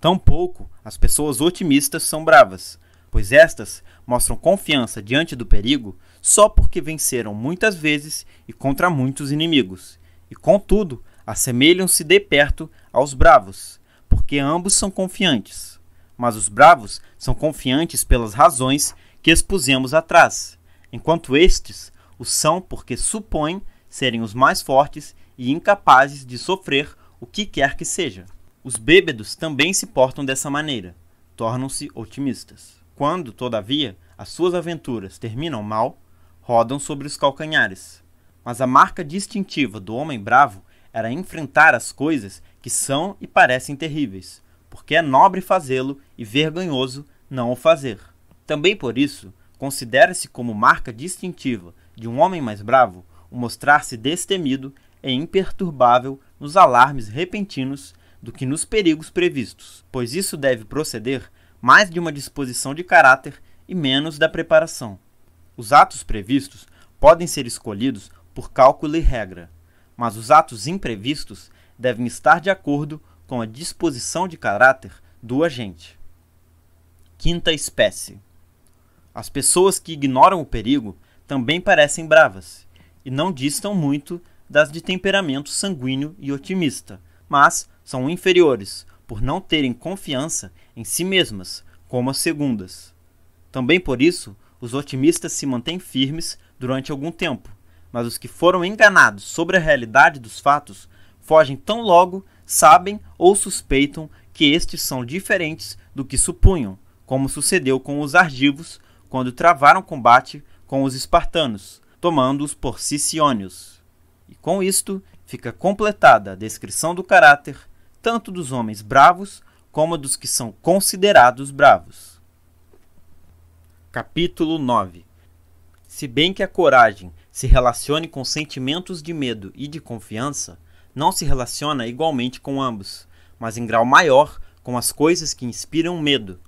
Tampouco as pessoas otimistas são bravas, pois estas mostram confiança diante do perigo só porque venceram muitas vezes e contra muitos inimigos, e contudo assemelham-se de perto aos bravos, porque ambos são confiantes. Mas os bravos são confiantes pelas razões que expusemos atrás, enquanto estes o são porque supõem serem os mais fortes e incapazes de sofrer o que quer que seja. Os bêbedos também se portam dessa maneira, tornam-se otimistas. Quando, todavia, as suas aventuras terminam mal, rodam sobre os calcanhares. Mas a marca distintiva do homem bravo era enfrentar as coisas que são e parecem terríveis, porque é nobre fazê-lo e vergonhoso não o fazer. Também por isso, considera-se como marca distintiva de um homem mais bravo o mostrar-se destemido é imperturbável nos alarmes repentinos do que nos perigos previstos, pois isso deve proceder mais de uma disposição de caráter e menos da preparação. Os atos previstos podem ser escolhidos por cálculo e regra, mas os atos imprevistos devem estar de acordo com a disposição de caráter do agente. Quinta espécie: As pessoas que ignoram o perigo também parecem bravas e não distam muito das de temperamento sanguíneo e otimista, mas são inferiores por não terem confiança em si mesmas, como as segundas. Também por isso, os otimistas se mantêm firmes durante algum tempo, mas os que foram enganados sobre a realidade dos fatos fogem tão logo sabem ou suspeitam que estes são diferentes do que supunham, como sucedeu com os argivos quando travaram combate com os espartanos, tomando-os por siciônios. E com isto fica completada a descrição do caráter tanto dos homens bravos como dos que são considerados bravos. Capítulo 9 Se bem que a coragem se relacione com sentimentos de medo e de confiança, não se relaciona igualmente com ambos, mas em grau maior com as coisas que inspiram medo.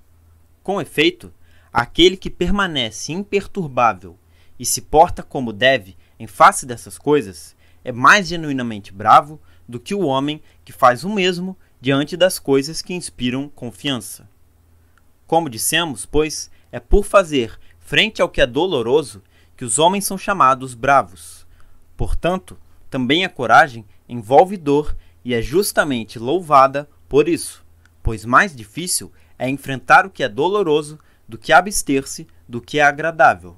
Com efeito, aquele que permanece imperturbável e se porta como deve em face dessas coisas é mais genuinamente bravo do que o homem que faz o mesmo diante das coisas que inspiram confiança. Como dissemos, pois, é por fazer frente ao que é doloroso que os homens são chamados bravos. Portanto, também a coragem envolve dor e é justamente louvada por isso, pois mais difícil é enfrentar o que é doloroso do que abster-se do que é agradável.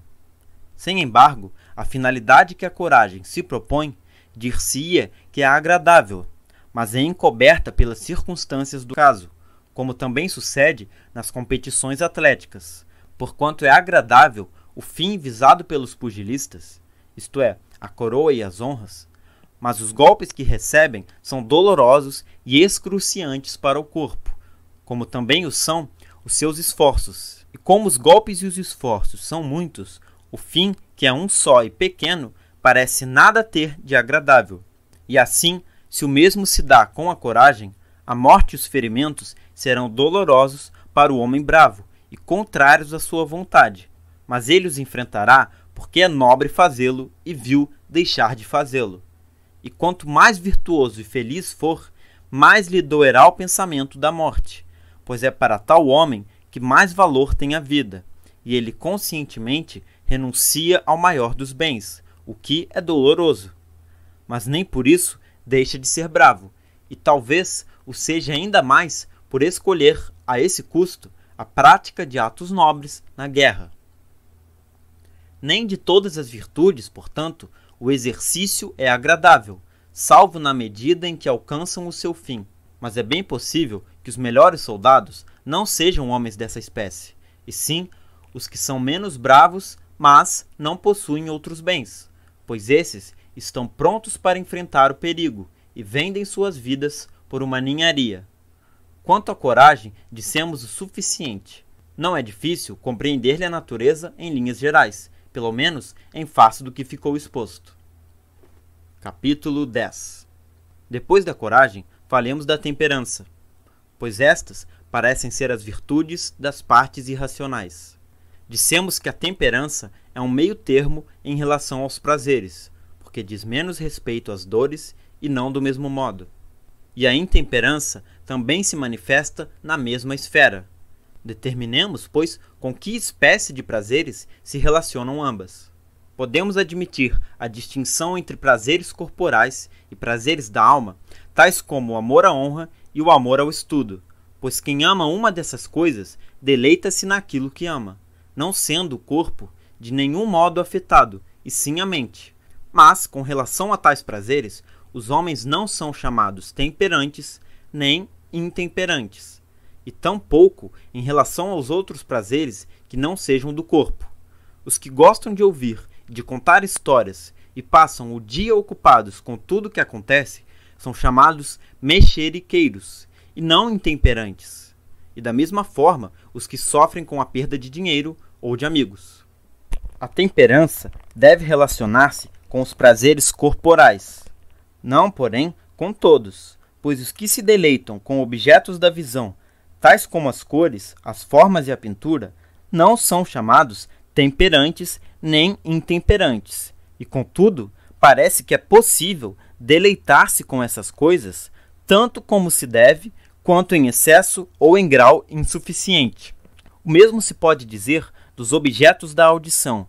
Sem embargo, a finalidade que a coragem se propõe dir-se-ia que é agradável, mas é encoberta pelas circunstâncias do caso, como também sucede nas competições atléticas, porquanto é agradável o fim visado pelos pugilistas, isto é, a coroa e as honras, mas os golpes que recebem são dolorosos e excruciantes para o corpo, como também o são os seus esforços. E como os golpes e os esforços são muitos, o fim, que é um só e pequeno, parece nada ter de agradável. E assim, se o mesmo se dá com a coragem, a morte e os ferimentos serão dolorosos para o homem bravo e contrários à sua vontade, mas ele os enfrentará porque é nobre fazê-lo e vil deixar de fazê-lo. E quanto mais virtuoso e feliz for, mais lhe doerá o pensamento da morte, pois é para tal homem que mais valor tem a vida, e ele conscientemente renuncia ao maior dos bens, o que é doloroso. Mas nem por isso deixa de ser bravo, e talvez o seja ainda mais por escolher, a esse custo, a prática de atos nobres na guerra. Nem de todas as virtudes, portanto, o exercício é agradável, salvo na medida em que alcançam o seu fim. Mas é bem possível que os melhores soldados não sejam homens dessa espécie, e sim os que são menos bravos, mas não possuem outros bens pois esses estão prontos para enfrentar o perigo e vendem suas vidas por uma ninharia. Quanto à coragem, dissemos o suficiente. Não é difícil compreender-lhe a natureza em linhas gerais, pelo menos em face do que ficou exposto. Capítulo 10 Depois da coragem, falemos da temperança, pois estas parecem ser as virtudes das partes irracionais. Dissemos que a temperança é um meio termo em relação aos prazeres, porque diz menos respeito às dores e não do mesmo modo. E a intemperança também se manifesta na mesma esfera. Determinemos, pois, com que espécie de prazeres se relacionam ambas. Podemos admitir a distinção entre prazeres corporais e prazeres da alma, tais como o amor à honra e o amor ao estudo, pois quem ama uma dessas coisas deleita-se naquilo que ama, não sendo o corpo de nenhum modo afetado, e sim a mente. Mas, com relação a tais prazeres, os homens não são chamados temperantes nem intemperantes, e tampouco em relação aos outros prazeres que não sejam do corpo. Os que gostam de ouvir, de contar histórias e passam o dia ocupados com tudo o que acontece, são chamados mexeriqueiros e não intemperantes. E da mesma forma, os que sofrem com a perda de dinheiro ou de amigos. A temperança deve relacionar-se com os prazeres corporais, não, porém, com todos, pois os que se deleitam com objetos da visão, tais como as cores, as formas e a pintura, não são chamados temperantes nem intemperantes, e contudo, parece que é possível deleitar-se com essas coisas, tanto como se deve, quanto em excesso ou em grau insuficiente. O mesmo se pode dizer dos objetos da audição.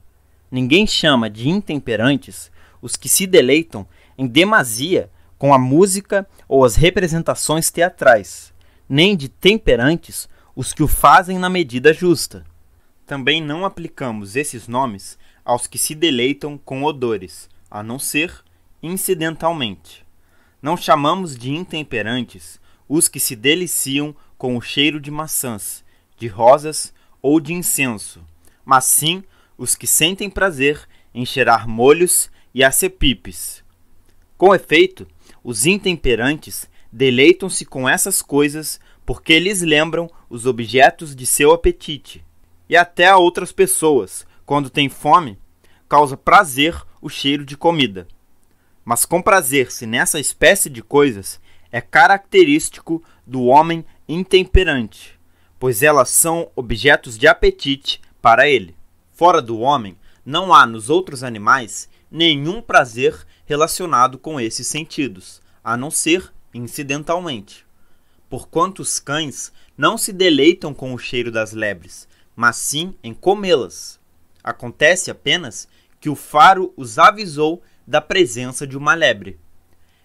Ninguém chama de intemperantes os que se deleitam em demasia com a música ou as representações teatrais, nem de temperantes os que o fazem na medida justa. Também não aplicamos esses nomes aos que se deleitam com odores, a não ser incidentalmente. Não chamamos de intemperantes os que se deliciam com o cheiro de maçãs, de rosas ou de incenso mas sim os que sentem prazer em cheirar molhos e acepipes. Com efeito, os intemperantes deleitam-se com essas coisas porque lhes lembram os objetos de seu apetite. E até a outras pessoas, quando têm fome, causa prazer o cheiro de comida. Mas comprazer-se nessa espécie de coisas é característico do homem intemperante, pois elas são objetos de apetite para ele, fora do homem, não há nos outros animais nenhum prazer relacionado com esses sentidos, a não ser incidentalmente. Porquanto os cães não se deleitam com o cheiro das lebres, mas sim em comê-las. Acontece apenas que o faro os avisou da presença de uma lebre.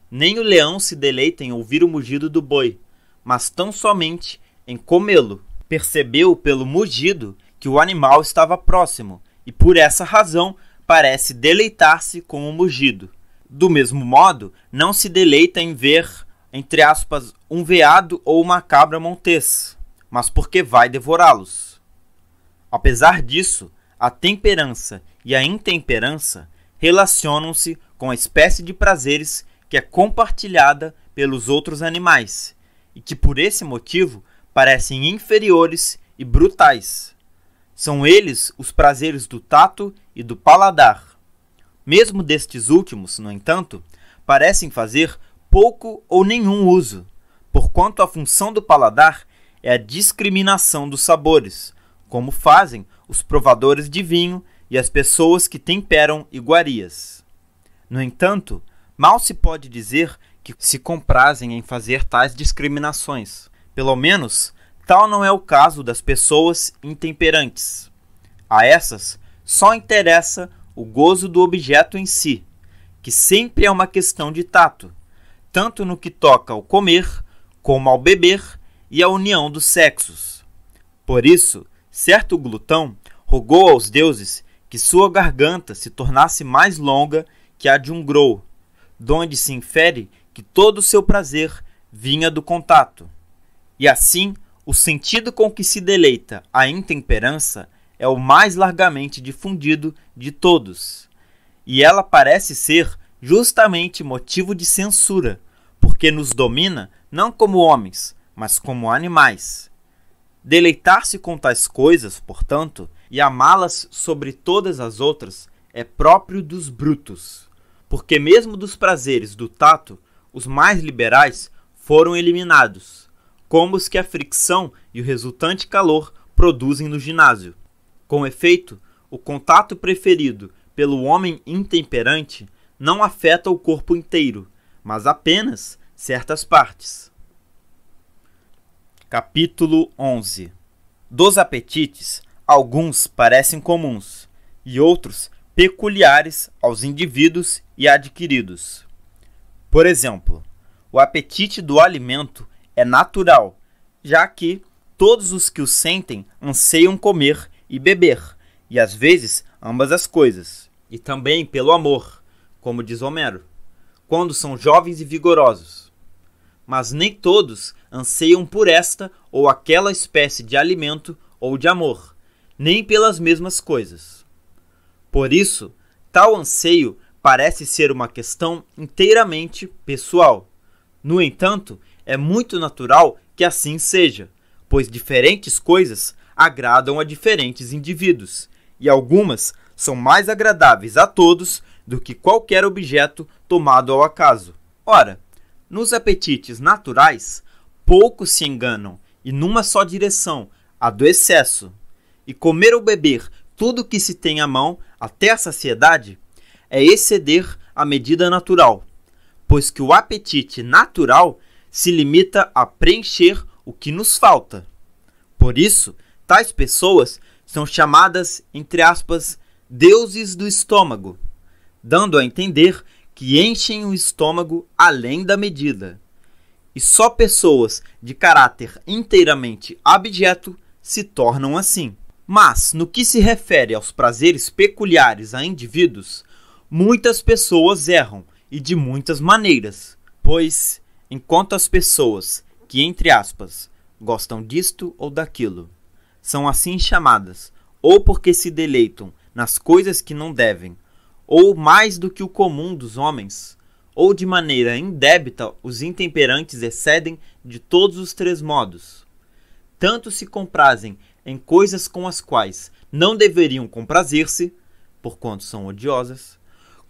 Nem o leão se deleita em ouvir o mugido do boi, mas tão somente em comê-lo. Percebeu pelo mugido que o animal estava próximo e, por essa razão, parece deleitar-se com o mugido. Do mesmo modo, não se deleita em ver, entre aspas, um veado ou uma cabra montês, mas porque vai devorá-los. Apesar disso, a temperança e a intemperança relacionam-se com a espécie de prazeres que é compartilhada pelos outros animais e que por esse motivo parecem inferiores e brutais. São eles os prazeres do tato e do paladar. Mesmo destes últimos, no entanto, parecem fazer pouco ou nenhum uso, porquanto a função do paladar é a discriminação dos sabores, como fazem os provadores de vinho e as pessoas que temperam iguarias. No entanto, mal se pode dizer que se comprazem em fazer tais discriminações. Pelo menos, Tal não é o caso das pessoas intemperantes. A essas só interessa o gozo do objeto em si, que sempre é uma questão de tato, tanto no que toca ao comer, como ao beber e à união dos sexos. Por isso, certo glutão rogou aos deuses que sua garganta se tornasse mais longa que a de um grou, donde se infere que todo o seu prazer vinha do contato. E assim o sentido com que se deleita a intemperança é o mais largamente difundido de todos. E ela parece ser justamente motivo de censura, porque nos domina não como homens, mas como animais. Deleitar-se com tais coisas, portanto, e amá-las sobre todas as outras é próprio dos brutos, porque mesmo dos prazeres do tato, os mais liberais foram eliminados combos que a fricção e o resultante calor produzem no ginásio. Com efeito, o contato preferido pelo homem intemperante não afeta o corpo inteiro, mas apenas certas partes. Capítulo 11 Dos apetites, alguns parecem comuns e outros peculiares aos indivíduos e adquiridos. Por exemplo, o apetite do alimento é natural, já que todos os que o sentem anseiam comer e beber, e às vezes ambas as coisas. E também pelo amor, como diz Homero, quando são jovens e vigorosos. Mas nem todos anseiam por esta ou aquela espécie de alimento ou de amor, nem pelas mesmas coisas. Por isso, tal anseio parece ser uma questão inteiramente pessoal. No entanto, é muito natural que assim seja, pois diferentes coisas agradam a diferentes indivíduos, e algumas são mais agradáveis a todos do que qualquer objeto tomado ao acaso. Ora, nos apetites naturais, poucos se enganam e numa só direção, a do excesso. E comer ou beber tudo o que se tem à mão, até a saciedade, é exceder a medida natural, pois que o apetite natural se limita a preencher o que nos falta. Por isso, tais pessoas são chamadas, entre aspas, deuses do estômago, dando a entender que enchem o estômago além da medida. E só pessoas de caráter inteiramente abjeto se tornam assim. Mas, no que se refere aos prazeres peculiares a indivíduos, muitas pessoas erram e de muitas maneiras, pois Enquanto as pessoas que, entre aspas, gostam disto ou daquilo, são assim chamadas, ou porque se deleitam nas coisas que não devem, ou mais do que o comum dos homens, ou de maneira indébita, os intemperantes excedem de todos os três modos. Tanto se comprazem em coisas com as quais não deveriam comprazer-se, porquanto são odiosas,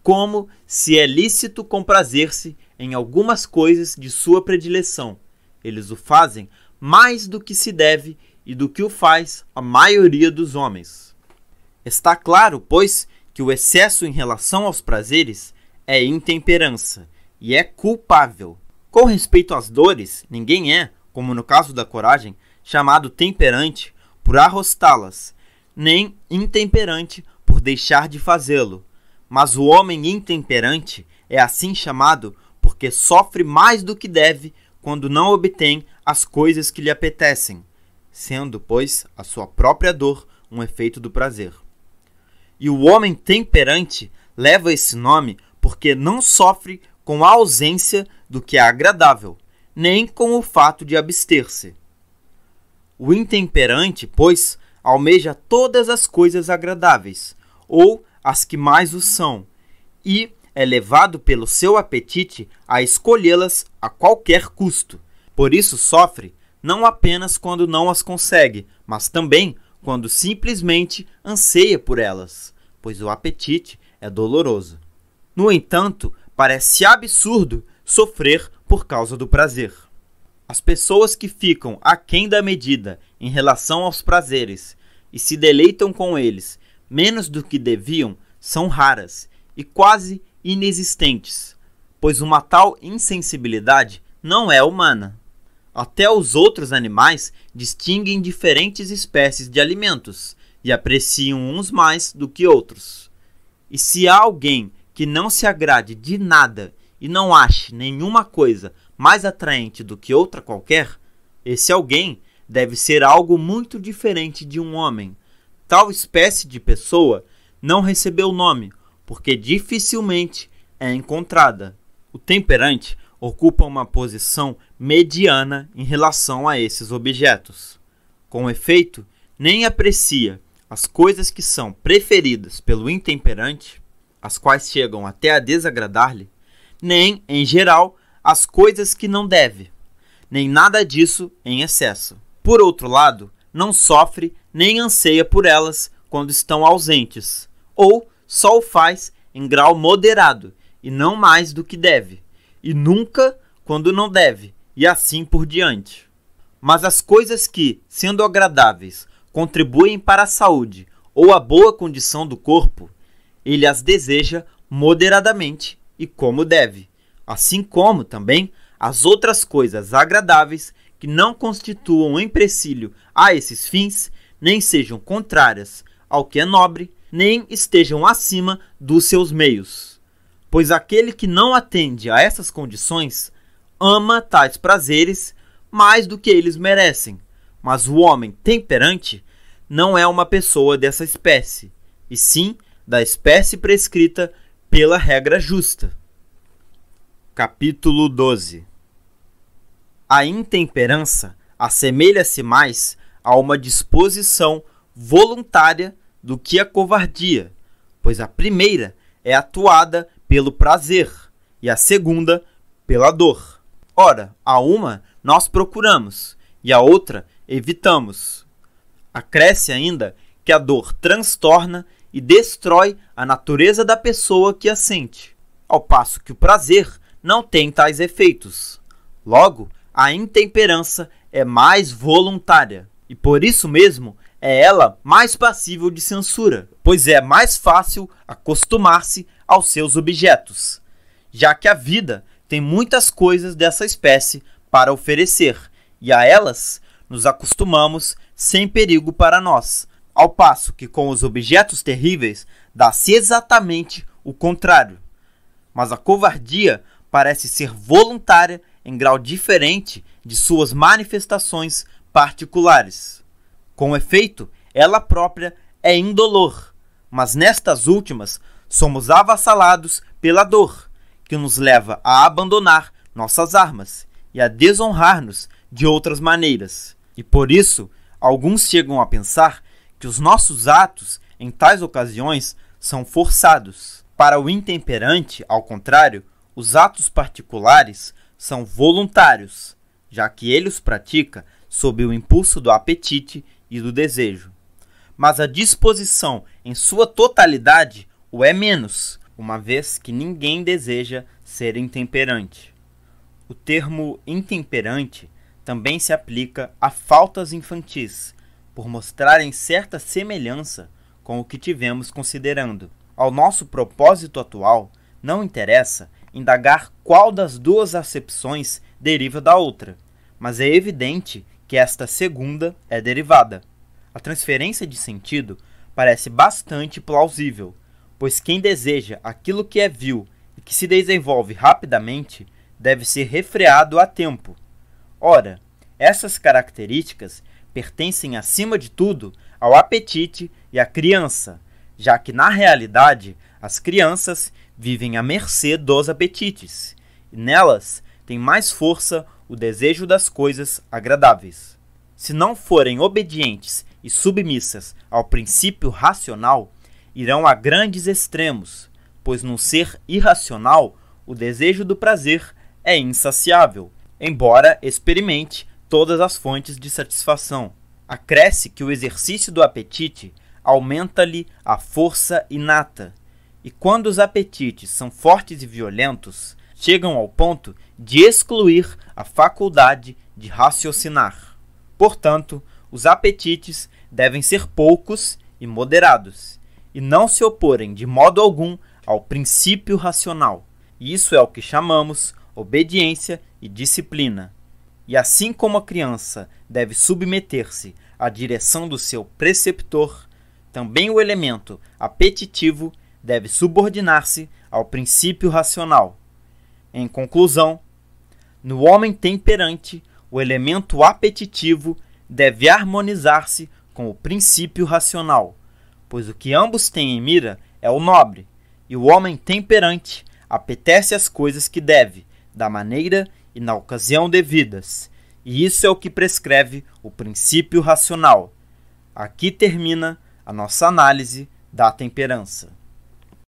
como se é lícito comprazer-se em algumas coisas de sua predileção. Eles o fazem mais do que se deve e do que o faz a maioria dos homens. Está claro, pois, que o excesso em relação aos prazeres é intemperança e é culpável. Com respeito às dores, ninguém é, como no caso da coragem, chamado temperante por arrostá-las, nem intemperante por deixar de fazê-lo. Mas o homem intemperante é assim chamado porque sofre mais do que deve quando não obtém as coisas que lhe apetecem, sendo, pois, a sua própria dor um efeito do prazer. E o homem temperante leva esse nome porque não sofre com a ausência do que é agradável, nem com o fato de abster-se. O intemperante, pois, almeja todas as coisas agradáveis, ou as que mais o são, e é levado pelo seu apetite a escolhê-las a qualquer custo. Por isso sofre não apenas quando não as consegue, mas também quando simplesmente anseia por elas, pois o apetite é doloroso. No entanto, parece absurdo sofrer por causa do prazer. As pessoas que ficam aquém da medida em relação aos prazeres e se deleitam com eles menos do que deviam são raras e quase inexistentes, pois uma tal insensibilidade não é humana. Até os outros animais distinguem diferentes espécies de alimentos e apreciam uns mais do que outros. E se há alguém que não se agrade de nada e não ache nenhuma coisa mais atraente do que outra qualquer, esse alguém deve ser algo muito diferente de um homem. Tal espécie de pessoa não recebeu nome porque dificilmente é encontrada. O temperante ocupa uma posição mediana em relação a esses objetos. Com efeito, nem aprecia as coisas que são preferidas pelo intemperante, as quais chegam até a desagradar-lhe, nem, em geral, as coisas que não deve, nem nada disso em excesso. Por outro lado, não sofre nem anseia por elas quando estão ausentes, ou só o faz em grau moderado e não mais do que deve, e nunca quando não deve, e assim por diante. Mas as coisas que, sendo agradáveis, contribuem para a saúde ou a boa condição do corpo, ele as deseja moderadamente e como deve, assim como também as outras coisas agradáveis que não constituam empecilho a esses fins, nem sejam contrárias ao que é nobre, nem estejam acima dos seus meios. Pois aquele que não atende a essas condições ama tais prazeres mais do que eles merecem. Mas o homem temperante não é uma pessoa dessa espécie, e sim da espécie prescrita pela regra justa. Capítulo 12 A intemperança assemelha-se mais a uma disposição voluntária do que a covardia, pois a primeira é atuada pelo prazer e a segunda pela dor. Ora, a uma nós procuramos e a outra evitamos. Acresce ainda que a dor transtorna e destrói a natureza da pessoa que a sente, ao passo que o prazer não tem tais efeitos. Logo, a intemperança é mais voluntária e por isso mesmo é ela mais passível de censura, pois é mais fácil acostumar-se aos seus objetos, já que a vida tem muitas coisas dessa espécie para oferecer, e a elas nos acostumamos sem perigo para nós, ao passo que com os objetos terríveis dá-se exatamente o contrário. Mas a covardia parece ser voluntária em grau diferente de suas manifestações particulares. Com efeito, ela própria é indolor, mas nestas últimas somos avassalados pela dor, que nos leva a abandonar nossas armas e a desonrar-nos de outras maneiras. E por isso, alguns chegam a pensar que os nossos atos, em tais ocasiões, são forçados. Para o intemperante, ao contrário, os atos particulares são voluntários, já que ele os pratica sob o impulso do apetite e do desejo. Mas a disposição em sua totalidade o é menos, uma vez que ninguém deseja ser intemperante. O termo intemperante também se aplica a faltas infantis, por mostrarem certa semelhança com o que tivemos considerando. Ao nosso propósito atual, não interessa indagar qual das duas acepções deriva da outra, mas é evidente que esta segunda é derivada. A transferência de sentido parece bastante plausível, pois quem deseja aquilo que é vil e que se desenvolve rapidamente deve ser refreado a tempo. Ora, essas características pertencem acima de tudo ao apetite e à criança, já que na realidade as crianças vivem à mercê dos apetites, e nelas tem mais força o desejo das coisas agradáveis. Se não forem obedientes e submissas ao princípio racional, irão a grandes extremos, pois num ser irracional, o desejo do prazer é insaciável, embora experimente todas as fontes de satisfação. Acresce que o exercício do apetite aumenta-lhe a força inata, e quando os apetites são fortes e violentos, chegam ao ponto de excluir a faculdade de raciocinar. Portanto, os apetites devem ser poucos e moderados, e não se oporem de modo algum ao princípio racional. Isso é o que chamamos obediência e disciplina. E assim como a criança deve submeter-se à direção do seu preceptor, também o elemento apetitivo deve subordinar-se ao princípio racional. Em conclusão, no homem temperante, o elemento apetitivo deve harmonizar-se com o princípio racional, pois o que ambos têm em mira é o nobre, e o homem temperante apetece as coisas que deve, da maneira e na ocasião devidas, e isso é o que prescreve o princípio racional. Aqui termina a nossa análise da temperança.